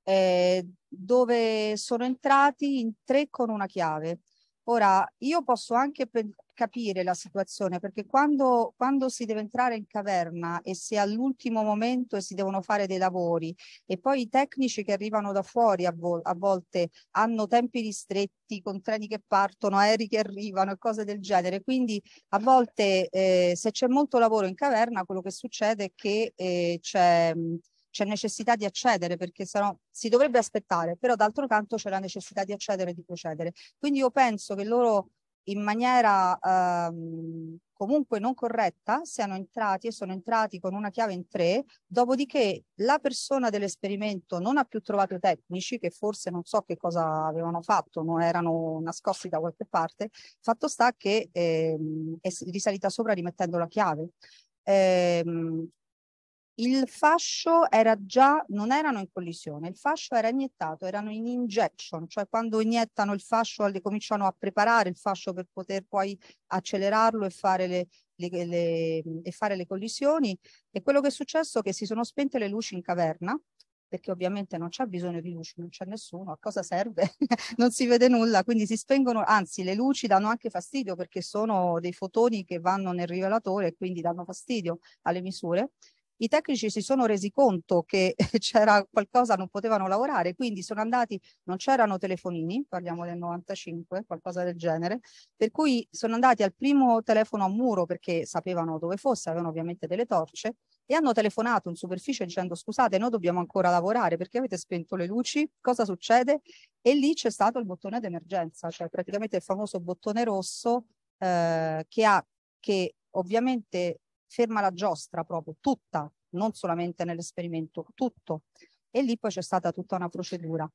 Eh, dove sono entrati in tre con una chiave. Ora, io posso anche capire la situazione perché quando, quando, si deve entrare in caverna e si è all'ultimo momento e si devono fare dei lavori e poi i tecnici che arrivano da fuori a, vol a volte hanno tempi ristretti con treni che partono, aerei che arrivano e cose del genere, quindi a volte eh, se c'è molto lavoro in caverna quello che succede è che eh, c'è c'è necessità di accedere perché sennò si dovrebbe aspettare, però d'altro canto c'è la necessità di accedere e di procedere. Quindi io penso che loro in maniera ehm, comunque non corretta siano entrati e sono entrati con una chiave in tre, dopodiché la persona dell'esperimento non ha più trovato tecnici che forse non so che cosa avevano fatto, non erano nascosti da qualche parte, fatto sta che ehm, è risalita sopra rimettendo la chiave. Eh, il fascio era già, non erano in collisione, il fascio era iniettato, erano in injection, cioè quando iniettano il fascio, cominciano a preparare il fascio per poter poi accelerarlo e fare le, le, le, e fare le collisioni. E quello che è successo è che si sono spente le luci in caverna, perché ovviamente non c'è bisogno di luci, non c'è nessuno, a cosa serve? non si vede nulla, quindi si spengono, anzi le luci danno anche fastidio perché sono dei fotoni che vanno nel rivelatore e quindi danno fastidio alle misure i tecnici si sono resi conto che c'era qualcosa, non potevano lavorare, quindi sono andati, non c'erano telefonini, parliamo del 95, qualcosa del genere, per cui sono andati al primo telefono a muro perché sapevano dove fosse, avevano ovviamente delle torce e hanno telefonato in superficie dicendo scusate, noi dobbiamo ancora lavorare perché avete spento le luci, cosa succede? E lì c'è stato il bottone d'emergenza, cioè praticamente il famoso bottone rosso eh, che ha che ovviamente ferma la giostra proprio, tutta, non solamente nell'esperimento, tutto. E lì poi c'è stata tutta una procedura.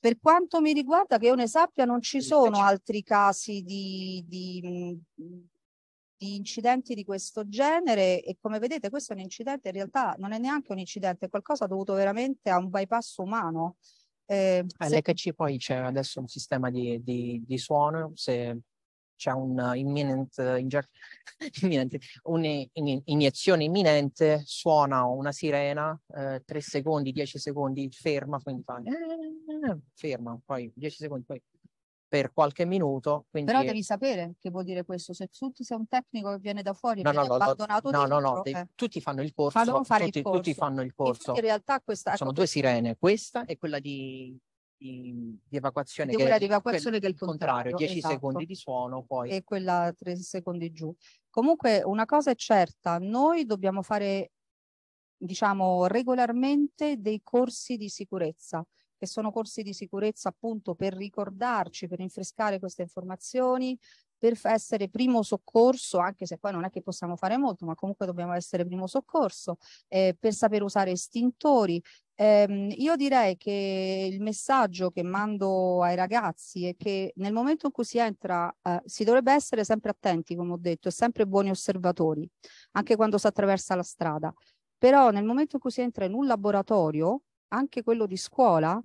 Per quanto mi riguarda, che io ne sappia, non ci sono altri casi di, di, di incidenti di questo genere e come vedete questo è un incidente, in realtà non è neanche un incidente, è qualcosa dovuto veramente a un bypass umano. Eh, se... L'HC poi c'è adesso un sistema di, di, di suono, se c'è un imminent, imminente, un'iniezione imminente, suona una sirena, eh, 3 secondi, 10 secondi, ferma, quindi fa eh, ferma, poi 10 secondi, poi per qualche minuto. Però devi sapere che vuol dire questo, se tu sei un tecnico che viene da fuori no, e no, no, abbandonato no, dentro, no, no, eh. tutti fanno il corso, tutti, il corso, tutti, fanno il corso. Infatti in realtà questa... Sono ecco, due sirene, questa e quella di di, di evacuazione. Di quella che, di evacuazione che è il contrario, contrario 10 esatto. secondi di suono poi. E quella 3 secondi giù. Comunque una cosa è certa, noi dobbiamo fare diciamo regolarmente dei corsi di sicurezza che sono corsi di sicurezza appunto per ricordarci, per rinfrescare queste informazioni, per essere primo soccorso, anche se poi non è che possiamo fare molto, ma comunque dobbiamo essere primo soccorso, eh, per saper usare estintori. Eh, io direi che il messaggio che mando ai ragazzi è che nel momento in cui si entra eh, si dovrebbe essere sempre attenti, come ho detto, e sempre buoni osservatori, anche quando si attraversa la strada. Però nel momento in cui si entra in un laboratorio, anche quello di scuola,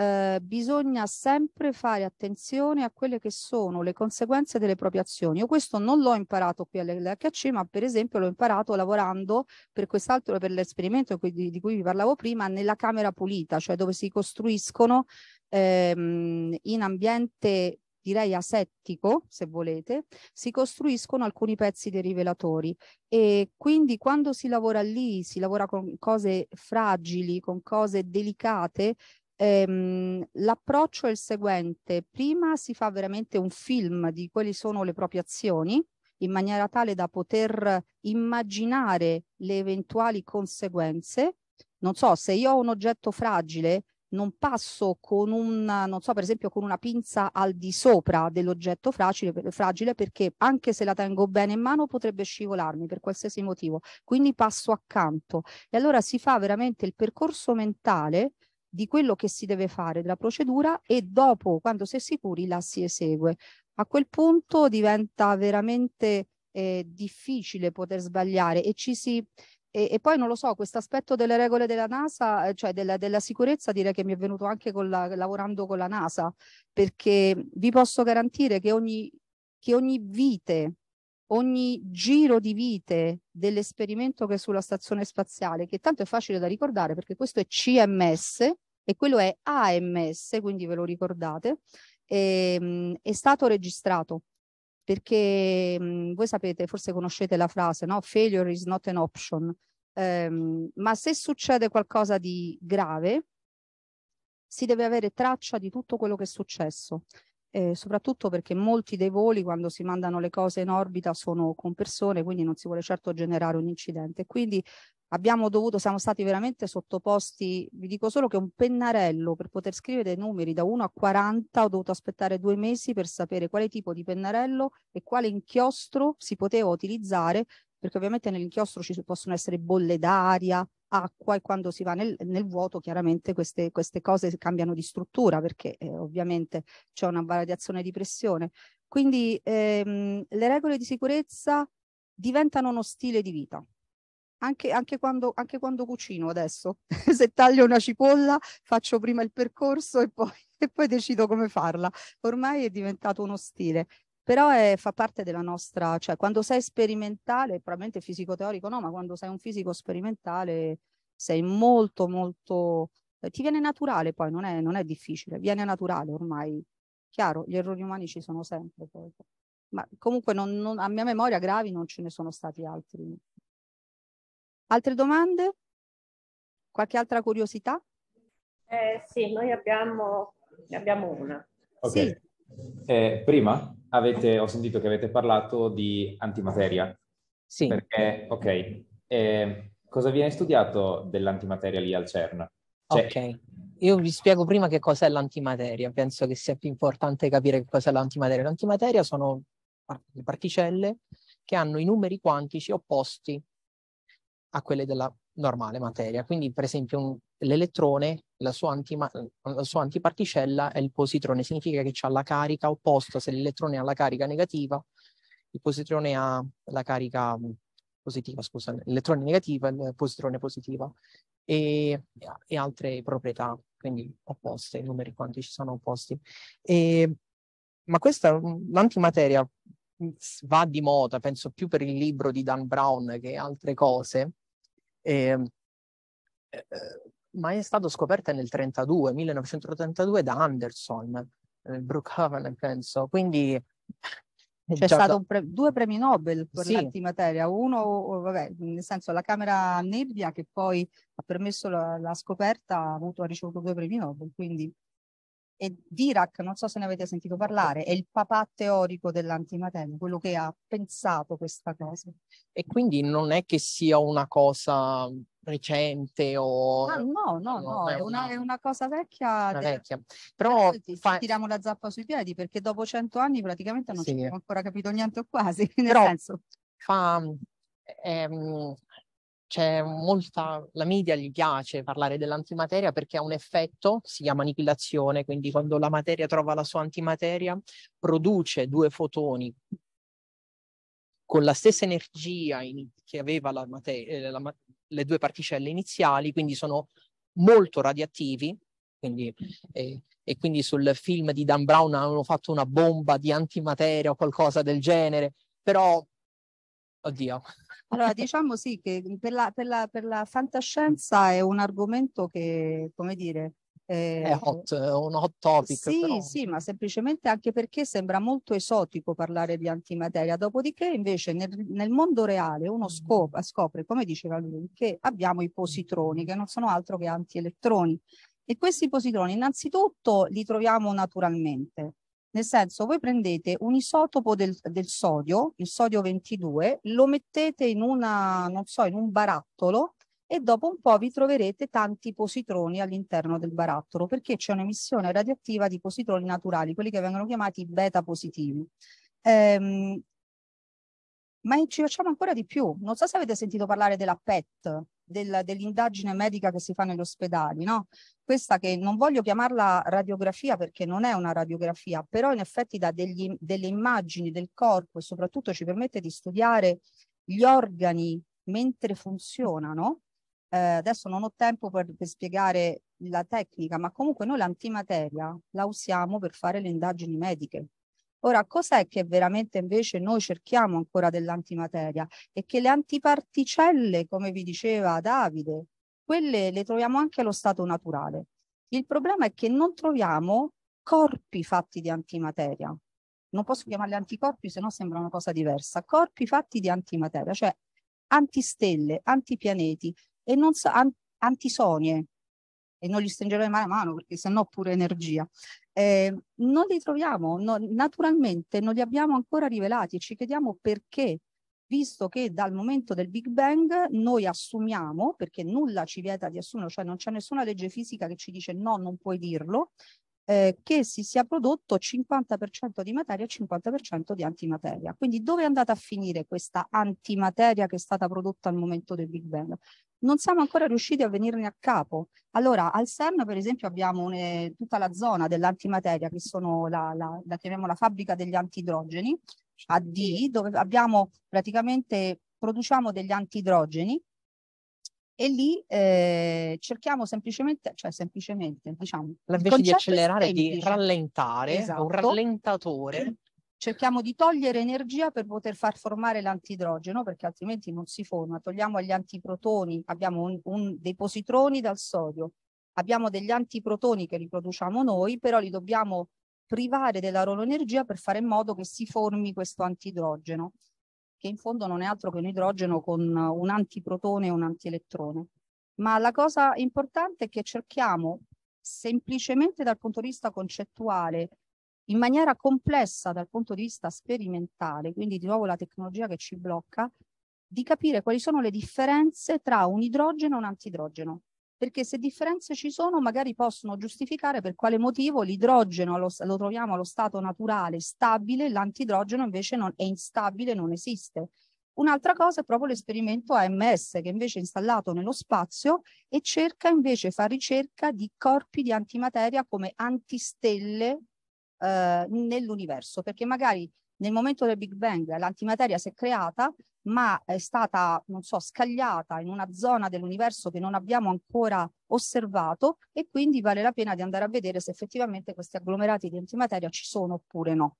eh, bisogna sempre fare attenzione a quelle che sono le conseguenze delle proprie azioni. Io questo non l'ho imparato qui all'LHC, ma per esempio l'ho imparato lavorando per quest'altro, per l'esperimento di, di cui vi parlavo prima, nella camera pulita, cioè dove si costruiscono ehm, in ambiente direi asettico, se volete, si costruiscono alcuni pezzi dei rivelatori e quindi quando si lavora lì, si lavora con cose fragili, con cose delicate, ehm, l'approccio è il seguente, prima si fa veramente un film di quali sono le proprie azioni, in maniera tale da poter immaginare le eventuali conseguenze. Non so, se io ho un oggetto fragile, non passo con una, non so, per esempio con una pinza al di sopra dell'oggetto fragile, fragile perché anche se la tengo bene in mano potrebbe scivolarmi per qualsiasi motivo. Quindi passo accanto. E allora si fa veramente il percorso mentale di quello che si deve fare, della procedura e dopo, quando si è sicuri, la si esegue. A quel punto diventa veramente eh, difficile poter sbagliare e ci si... E, e poi non lo so, questo aspetto delle regole della NASA, eh, cioè della, della sicurezza, direi che mi è venuto anche con la, lavorando con la NASA, perché vi posso garantire che ogni, che ogni vite ogni giro di vite dell'esperimento che è sulla stazione spaziale, che tanto è facile da ricordare perché questo è CMS e quello è AMS, quindi ve lo ricordate, e, ehm, è stato registrato perché mh, mm, voi sapete, forse conoscete la frase, no? Failure is not an option. Um, ma se succede qualcosa di grave, si deve avere traccia di tutto quello che è successo eh, soprattutto perché molti dei voli quando si mandano le cose in orbita sono con persone, quindi non si vuole certo generare un incidente. Quindi abbiamo dovuto, siamo stati veramente sottoposti, vi dico solo che un pennarello per poter scrivere dei numeri da 1 a 40 ho dovuto aspettare due mesi per sapere quale tipo di pennarello e quale inchiostro si poteva utilizzare perché ovviamente nell'inchiostro ci possono essere bolle d'aria, acqua e quando si va nel, nel vuoto chiaramente queste, queste, cose cambiano di struttura perché eh, ovviamente c'è una variazione di pressione. Quindi ehm, le regole di sicurezza diventano uno stile di vita. Anche, anche, quando, anche quando, cucino adesso, se taglio una cipolla faccio prima il percorso e poi, e poi decido come farla. Ormai è diventato uno stile però è, eh, fa parte della nostra, cioè quando sei sperimentale, probabilmente fisico teorico no, ma quando sei un fisico sperimentale sei molto, molto, eh, ti viene naturale poi, non è, non è difficile, viene naturale ormai, chiaro, gli errori umani ci sono sempre, poi. ma comunque non, non, a mia memoria gravi non ce ne sono stati altri. Altre domande? Qualche altra curiosità? Eh, sì, noi abbiamo, ne abbiamo una. Okay. Sì. Eh, prima avete, ho sentito che avete parlato di antimateria. Sì. Perché, ok, eh, cosa viene studiato dell'antimateria lì al CERN? Cioè... Ok, io vi spiego prima che cos'è l'antimateria, penso che sia più importante capire che cos'è l'antimateria. L'antimateria sono particelle che hanno i numeri quantici opposti a quelli della normale materia. Quindi, per esempio, un, l'elettrone la sua, antima- la sua antiparticella è il positrone, significa che ha la carica opposta, se l'elettrone ha la carica negativa, il positrone ha la carica mm, positiva, scusa, l'elettrone negativa, il positrone positiva e, e altre proprietà, quindi opposte, i numeri quanti ci sono opposti. E, ma questa, mm, l'antimateria mm, va di moda, penso più per il libro di Dan Brown che altre cose. E, ehm, eh, eh, ma è stata scoperta nel 32, 1932 da Anderson, eh, Brookhaven, penso. Quindi c'è stato pre- due premi Nobel per sì. l'antimateria, uno, vabbè, nel senso la Camera Nebbia che poi ha permesso la, la scoperta, ha avuto, ha ricevuto due premi Nobel, quindi e Dirac, non so se ne avete sentito parlare, è il papà teorico dell'antimateria, quello che ha pensato questa cosa. E quindi non è che sia una cosa recente o... Ah, no, no, no, È, una, è una cosa vecchia. Una vecchia. Però eh, fa... tiriamo la zappa sui piedi perché dopo cento anni praticamente non sì. abbiamo ancora capito niente o quasi, nel Però senso... Fa... Ehm c'è molta, la media gli piace parlare dell'antimateria perché ha un effetto, si chiama aniquilazione, quindi quando la materia trova la sua antimateria, produce due fotoni con la stessa energia in, che aveva la materia, eh, la, le due particelle iniziali, quindi sono molto radioattivi, quindi, eh, e quindi sul film di Dan Brown hanno fatto una bomba di antimateria o qualcosa del genere, però, oddio, allora, diciamo sì che per la, per la, per la fantascienza è un argomento che, come dire, eh, è hot, un hot topic. Sì, però. sì, ma semplicemente anche perché sembra molto esotico parlare di antimateria. Dopodiché, invece, nel, nel mondo reale uno scopre, scopre, come diceva lui, che abbiamo i positroni, che non sono altro che antielettroni. E questi positroni, innanzitutto, li troviamo naturalmente. Nel senso, voi prendete un isotopo del, del, sodio, il sodio 22, lo mettete in, una, non so, in un barattolo e dopo un po' vi troverete tanti positroni all'interno del barattolo perché c'è un'emissione radioattiva di positroni naturali, quelli che vengono chiamati beta positivi. Ehm, ma ci facciamo ancora di più. Non so se avete sentito parlare della PET, del, dell'indagine medica che si fa negli ospedali, no? Questa che non voglio chiamarla radiografia perché non è una radiografia, però in effetti dà degli, delle immagini del corpo e soprattutto ci permette di studiare gli organi mentre funzionano. Eh, adesso non ho tempo per, per spiegare la tecnica, ma comunque noi l'antimateria la usiamo per fare le indagini mediche. Ora, cos'è che veramente invece noi cerchiamo ancora dell'antimateria? È che le antiparticelle, come vi diceva Davide, quelle le troviamo anche allo stato naturale. Il problema è che non troviamo corpi fatti di antimateria. Non posso chiamarle anticorpi, se no sembra una cosa diversa. Corpi fatti di antimateria, cioè antistelle, antipianeti e non so, an antisonie, e non gli stringerei mai la mano perché sennò pure energia. Eh, non li troviamo, no, naturalmente non li abbiamo ancora rivelati e ci chiediamo perché, visto che dal momento del Big Bang noi assumiamo, perché nulla ci vieta di assumere, cioè non c'è nessuna legge fisica che ci dice no, non puoi dirlo, eh, che si sia prodotto 50% di materia e 50% di antimateria. Quindi dove è andata a finire questa antimateria che è stata prodotta al momento del Big Bang? Non siamo ancora riusciti a venirne a capo. Allora, al CERN, per esempio, abbiamo une, eh, tutta la zona dell'antimateria, che sono la, la, la chiamiamo la fabbrica degli antidrogeni, AD, dove abbiamo praticamente produciamo degli antidrogeni e lì eh, cerchiamo semplicemente, cioè semplicemente, diciamo, invece di accelerare, di rallentare, esatto. un rallentatore. Cerchiamo di togliere energia per poter far formare l'antidrogeno, perché altrimenti non si forma. Togliamo gli antiprotoni, abbiamo un, un, dei positroni dal sodio, abbiamo degli antiprotoni che riproduciamo noi, però li dobbiamo privare della loro energia per fare in modo che si formi questo antidrogeno che in fondo non è altro che un idrogeno con un antiprotone e un antielettrone. Ma la cosa importante è che cerchiamo semplicemente dal punto di vista concettuale, in maniera complessa dal punto di vista sperimentale, quindi di nuovo la tecnologia che ci blocca, di capire quali sono le differenze tra un idrogeno e un antidrogeno perché se differenze ci sono magari possono giustificare per quale motivo l'idrogeno lo, lo, troviamo allo stato naturale stabile, l'antidrogeno invece non, è instabile, non esiste. Un'altra cosa è proprio l'esperimento AMS che invece è installato nello spazio e cerca invece, fa ricerca di corpi di antimateria come antistelle eh, nell'universo, perché magari nel momento del Big Bang l'antimateria si è creata, ma è stata, non so, scagliata in una zona dell'universo che non abbiamo ancora osservato e quindi vale la pena di andare a vedere se effettivamente questi agglomerati di antimateria ci sono oppure no.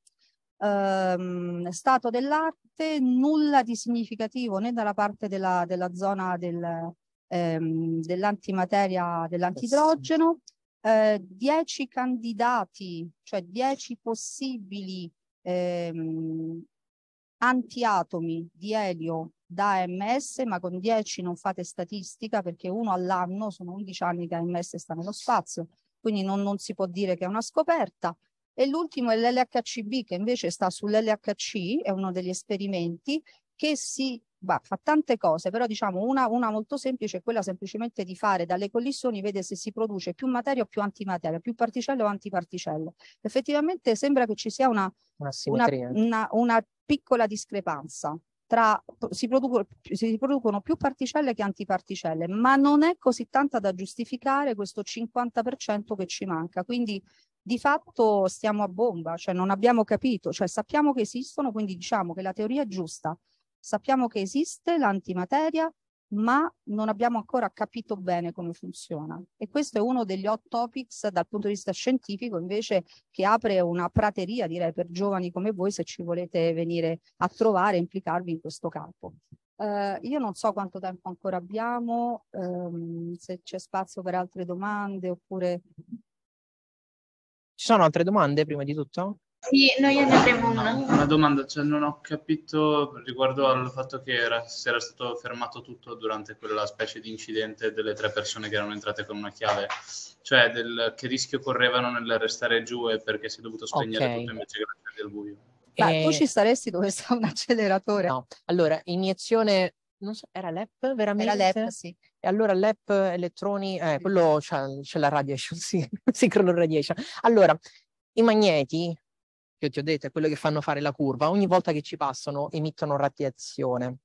Ehm, stato dell'arte, nulla di significativo né dalla parte della, della zona del, ehm, dell'antimateria dell'antidrogeno, eh, 10 candidati, cioè 10 possibili ehm, antiatomi di elio da AMS, ma con 10 non fate statistica perché uno all'anno sono 11 anni che AMS sta nello spazio, quindi non, non si può dire che è una scoperta. E l'ultimo è l'LHCb che invece sta sull'LHC, è uno degli esperimenti che si bah, fa tante cose, però diciamo una, una molto semplice è quella semplicemente di fare dalle collisioni, vedere se si produce più materia o più antimateria, più particelle o antiparticelle. Effettivamente sembra che ci sia una, una, una, una piccola discrepanza. Tra, si, producono, si producono più particelle che antiparticelle, ma non è così tanta da giustificare questo 50% che ci manca. Quindi di fatto stiamo a bomba, cioè non abbiamo capito, cioè sappiamo che esistono, quindi diciamo che la teoria è giusta, Sappiamo che esiste l'antimateria, ma non abbiamo ancora capito bene come funziona. E questo è uno degli hot topics dal punto di vista scientifico, invece, che apre una prateria, direi, per giovani come voi, se ci volete venire a trovare e implicarvi in questo campo. Uh, io non so quanto tempo ancora abbiamo, um, se c'è spazio per altre domande oppure... Ci sono altre domande prima di tutto? Sì, noi andremo una. Una domanda, cioè non ho capito riguardo al fatto che era, se era stato fermato tutto durante quella specie di incidente delle tre persone che erano entrate con una chiave, cioè del, che rischio correvano nel restare giù e perché si è dovuto spegnere okay. tutto invece che lasciarli al buio. Ma eh... tu ci saresti dove sta un acceleratore? No, allora, iniezione, non so, era l'EP veramente? Era l'EP, sì. E allora l'EP, elettroni, eh, quello c'è, c'è la radiation, sì, sincrono radiation. Allora, i magneti che ti ho detto, è quello che fanno fare la curva, ogni volta che ci passano emettono radiazione.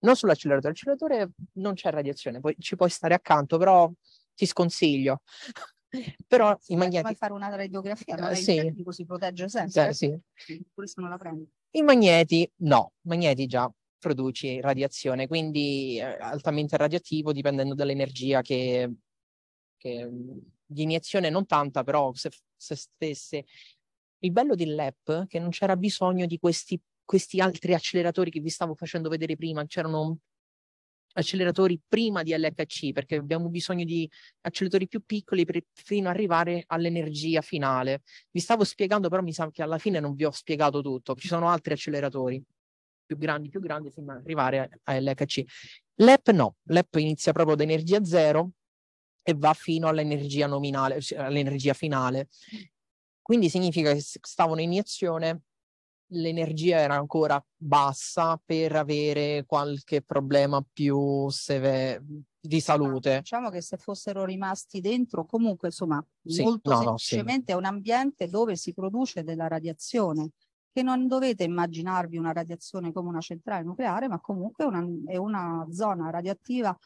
Non sull'acceleratore, l'acceleratore non c'è radiazione, poi ci puoi stare accanto, però ti sconsiglio. però sì, i magneti... Vai fare una radiografia, eh, ma sì. si protegge sempre. Sì, sì. Questo non la prendi. I magneti no, i magneti già produci radiazione, quindi eh, altamente radioattivo dipendendo dall'energia che, che mm, di iniezione non tanta, però se, se stesse il bello dell'app è che non c'era bisogno di questi, questi altri acceleratori che vi stavo facendo vedere prima, c'erano acceleratori prima di LHC perché abbiamo bisogno di acceleratori più piccoli per, fino ad arrivare all'energia finale. Vi stavo spiegando però mi sa che alla fine non vi ho spiegato tutto, ci sono altri acceleratori più grandi, più grandi fino ad arrivare a, a LHC. L'app no, l'app inizia proprio da energia zero e va fino all'energia nominale, cioè all'energia finale quindi significa che stavano in iniezione, l'energia era ancora bassa per avere qualche problema più severo di salute. Diciamo che se fossero rimasti dentro, comunque, insomma, sì, molto no, semplicemente no, sì. è un ambiente dove si produce della radiazione, che non dovete immaginarvi una radiazione come una centrale nucleare, ma comunque una, è una zona radioattiva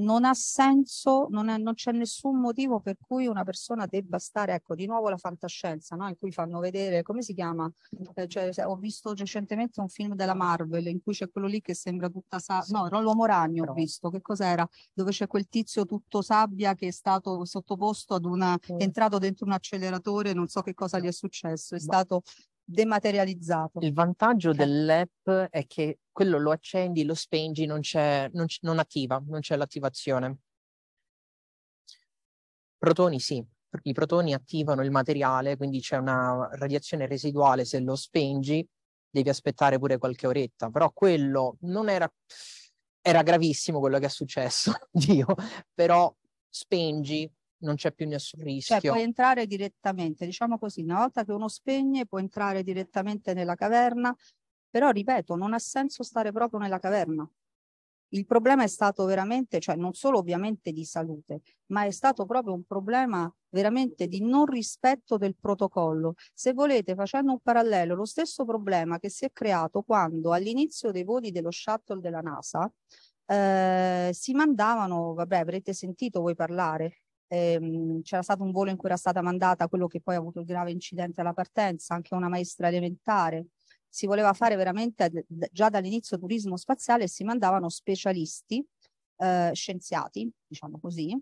non ha senso, non, è, non c'è nessun motivo per cui una persona debba stare, ecco, di nuovo la fantascienza, no? in cui fanno vedere, come si chiama? Eh, cioè, ho visto recentemente un film della Marvel in cui c'è quello lì che sembra tutta sabbia, no, l'uomo ragno ho visto, che cos'era? Dove c'è quel tizio tutto sabbia che è stato sottoposto ad una, è entrato dentro un acceleratore, non so che cosa gli è successo, è boh. stato dematerializzato. Il vantaggio okay. dell'app è che quello lo accendi, lo spengi, non, c'è, non, c'è, non attiva, non c'è l'attivazione. Protoni sì, i protoni attivano il materiale, quindi c'è una radiazione residuale se lo spengi, devi aspettare pure qualche oretta, però quello non era era gravissimo quello che è successo, Dio, però spengi, non c'è più nessun cioè, rischio. Cioè puoi entrare direttamente, diciamo così, una volta che uno spegne può entrare direttamente nella caverna, però ripeto, non ha senso stare proprio nella caverna. Il problema è stato veramente, cioè non solo ovviamente di salute, ma è stato proprio un problema veramente di non rispetto del protocollo. Se volete, facendo un parallelo, lo stesso problema che si è creato quando all'inizio dei voli dello shuttle della NASA eh, si mandavano, vabbè avrete sentito voi parlare, ehm, c'era stato un volo in cui era stata mandata quello che poi ha avuto il grave incidente alla partenza, anche una maestra elementare. Si voleva fare veramente già dall'inizio turismo spaziale e si mandavano specialisti, eh, scienziati, diciamo così.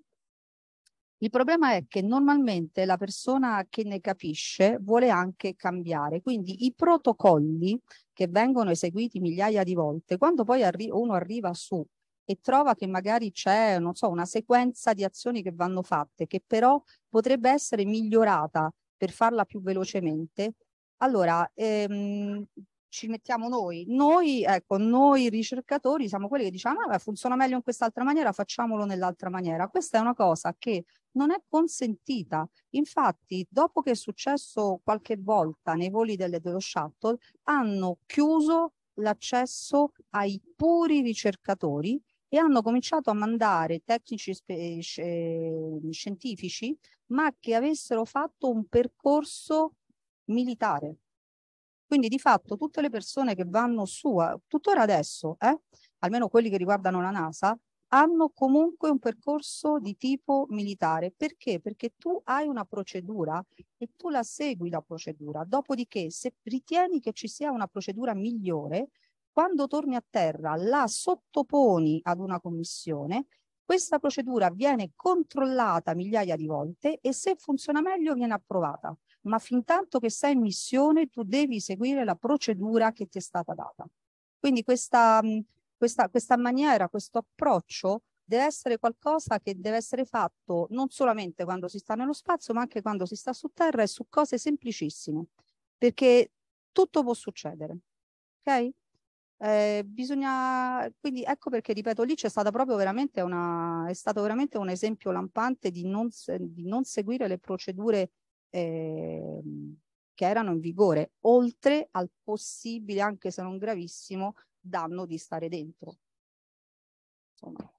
Il problema è che normalmente la persona che ne capisce vuole anche cambiare, quindi i protocolli che vengono eseguiti migliaia di volte, quando poi arri uno arriva su e trova che magari c'è, non so, una sequenza di azioni che vanno fatte, che però potrebbe essere migliorata per farla più velocemente, allora ehm, ci mettiamo noi. Noi, ecco, noi ricercatori siamo quelli che diciamo, ah, funziona meglio in quest'altra maniera, facciamolo nell'altra maniera. Questa è una cosa che non è consentita. Infatti, dopo che è successo qualche volta nei voli delle, dello shuttle, hanno chiuso l'accesso ai puri ricercatori e hanno cominciato a mandare tecnici eh, eh, scientifici, ma che avessero fatto un percorso militare. Quindi di fatto tutte le persone che vanno su, tuttora adesso, eh, almeno quelli che riguardano la NASA, hanno comunque un percorso di tipo militare. Perché? Perché tu hai una procedura e tu la segui la procedura. Dopodiché, se ritieni che ci sia una procedura migliore, quando torni a terra la sottoponi ad una commissione, questa procedura viene controllata migliaia di volte e se funziona meglio viene approvata, ma fin tanto che sei in missione tu devi seguire la procedura che ti è stata data. Quindi questa, questa, questa maniera, questo approccio deve essere qualcosa che deve essere fatto non solamente quando si sta nello spazio, ma anche quando si sta su terra e su cose semplicissime, perché tutto può succedere. Ok? Eh, bisogna, quindi ecco perché ripeto, lì c'è stata proprio veramente una, è stato veramente un esempio lampante di non, di non seguire le procedure eh, che erano in vigore, oltre al possibile, anche se non gravissimo, danno di stare dentro. Insomma.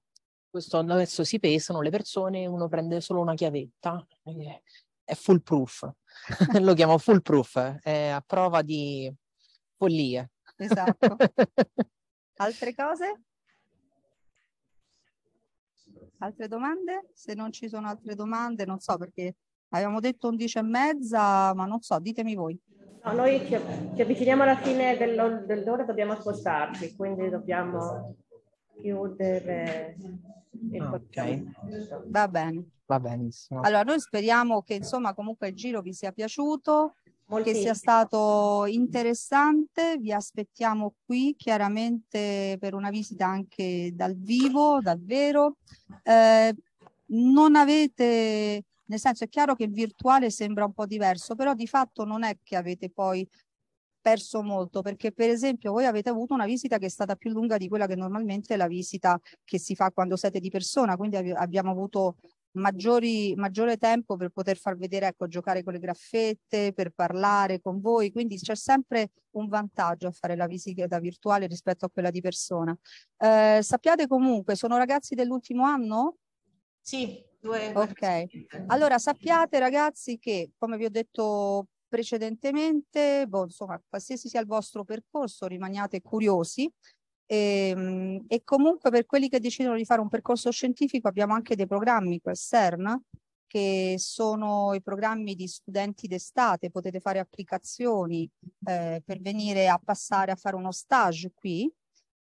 Questo adesso si pesano le persone, uno prende solo una chiavetta, è foolproof, lo chiamo foolproof, eh, è a prova di follie Esatto. Altre cose? Altre domande? Se non ci sono altre domande, non so perché Abbiamo detto 11 e mezza, ma non so, ditemi voi. No, noi ci, ci avviciniamo alla fine dell'ora, dobbiamo spostarci, quindi dobbiamo chiudere il okay. Va bene. Va benissimo. Allora, noi speriamo che insomma comunque il giro vi sia piaciuto. Molto che sia stato interessante, vi aspettiamo qui chiaramente per una visita anche dal vivo, davvero. Eh, non avete, nel senso è chiaro che virtuale sembra un po' diverso, però di fatto non è che avete poi perso molto perché per esempio voi avete avuto una visita che è stata più lunga di quella che normalmente è la visita che si fa quando siete di persona quindi abbiamo avuto maggiori, maggiore tempo per poter far vedere, ecco, giocare con le graffette, per parlare con voi, quindi c'è sempre un vantaggio a fare la visita virtuale rispetto a quella di persona. Eh, sappiate comunque, sono ragazzi dell'ultimo anno? Sì, due. Ok, allora sappiate ragazzi che, come vi ho detto precedentemente, boh, insomma, qualsiasi sia il vostro percorso, rimaniate curiosi, e, ehm, e, comunque per quelli che decidono di fare un percorso scientifico abbiamo anche dei programmi CoESERN che sono i programmi di studenti d'estate, potete fare applicazioni eh, per venire a passare a fare uno stage qui.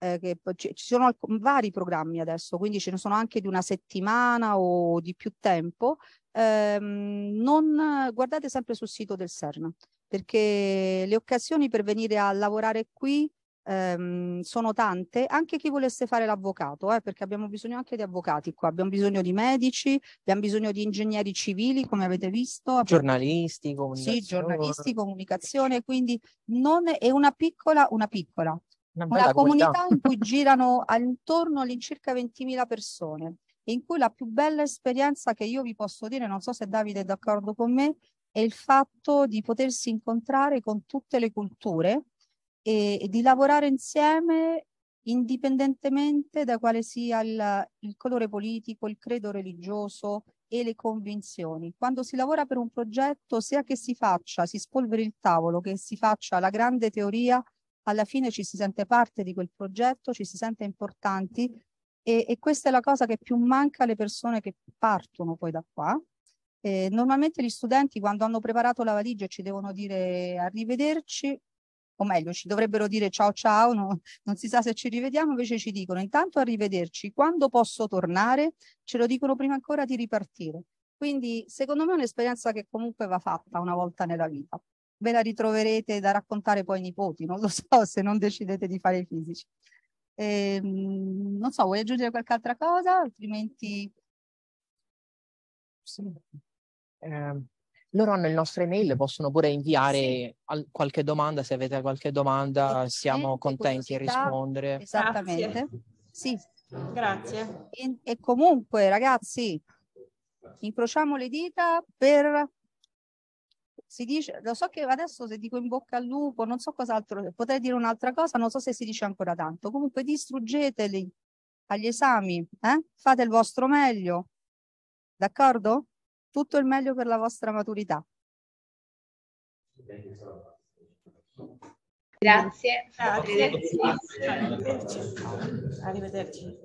Eh, che, ci, ci sono vari programmi adesso, quindi ce ne sono anche di una settimana o di più tempo. Eh, non, guardate sempre sul sito del CERN perché le occasioni per venire a lavorare qui ehm, sono tante, anche chi volesse fare l'avvocato, eh, perché abbiamo bisogno anche di avvocati qua, abbiamo bisogno di medici, abbiamo bisogno di ingegneri civili, come avete visto. Giornalisti, comunicazione. Sì, giornalisti, comunicazione, quindi non è una piccola, una piccola, una, una comunità in cui girano intorno all'incirca 20.000 persone in cui la più bella esperienza che io vi posso dire, non so se Davide è d'accordo con me, è il fatto di potersi incontrare con tutte le culture, e, e di lavorare insieme indipendentemente da quale sia il, il, colore politico, il credo religioso e le convinzioni. Quando si lavora per un progetto, sia che si faccia, si spolveri il tavolo, che si faccia la grande teoria, alla fine ci si sente parte di quel progetto, ci si sente importanti e, e questa è la cosa che più manca alle persone che partono poi da qua. Eh, normalmente gli studenti quando hanno preparato la valigia ci devono dire arrivederci, o meglio ci dovrebbero dire ciao ciao, no, non si sa se ci rivediamo, invece ci dicono intanto arrivederci, quando posso tornare, ce lo dicono prima ancora di ripartire. Quindi secondo me è un'esperienza che comunque va fatta una volta nella vita. Ve la ritroverete da raccontare poi ai nipoti, non lo so se non decidete di fare i fisici. E, ehm, non so, vuoi aggiungere qualche altra cosa? Altrimenti... Sì. Eh, loro hanno il nostro email, possono pure inviare sì. al- qualche domanda, se avete qualche domanda e siamo contenti di rispondere. Esattamente. Grazie. Sì. Grazie. E, e comunque ragazzi, incrociamo le dita per si dice, lo so che adesso se dico in bocca al lupo, non so cos'altro, potrei dire un'altra cosa, non so se si dice ancora tanto. Comunque distruggeteli agli esami, eh? fate il vostro meglio, d'accordo? Tutto il meglio per la vostra maturità. Grazie. Arrivederci. Arrivederci. Arrivederci.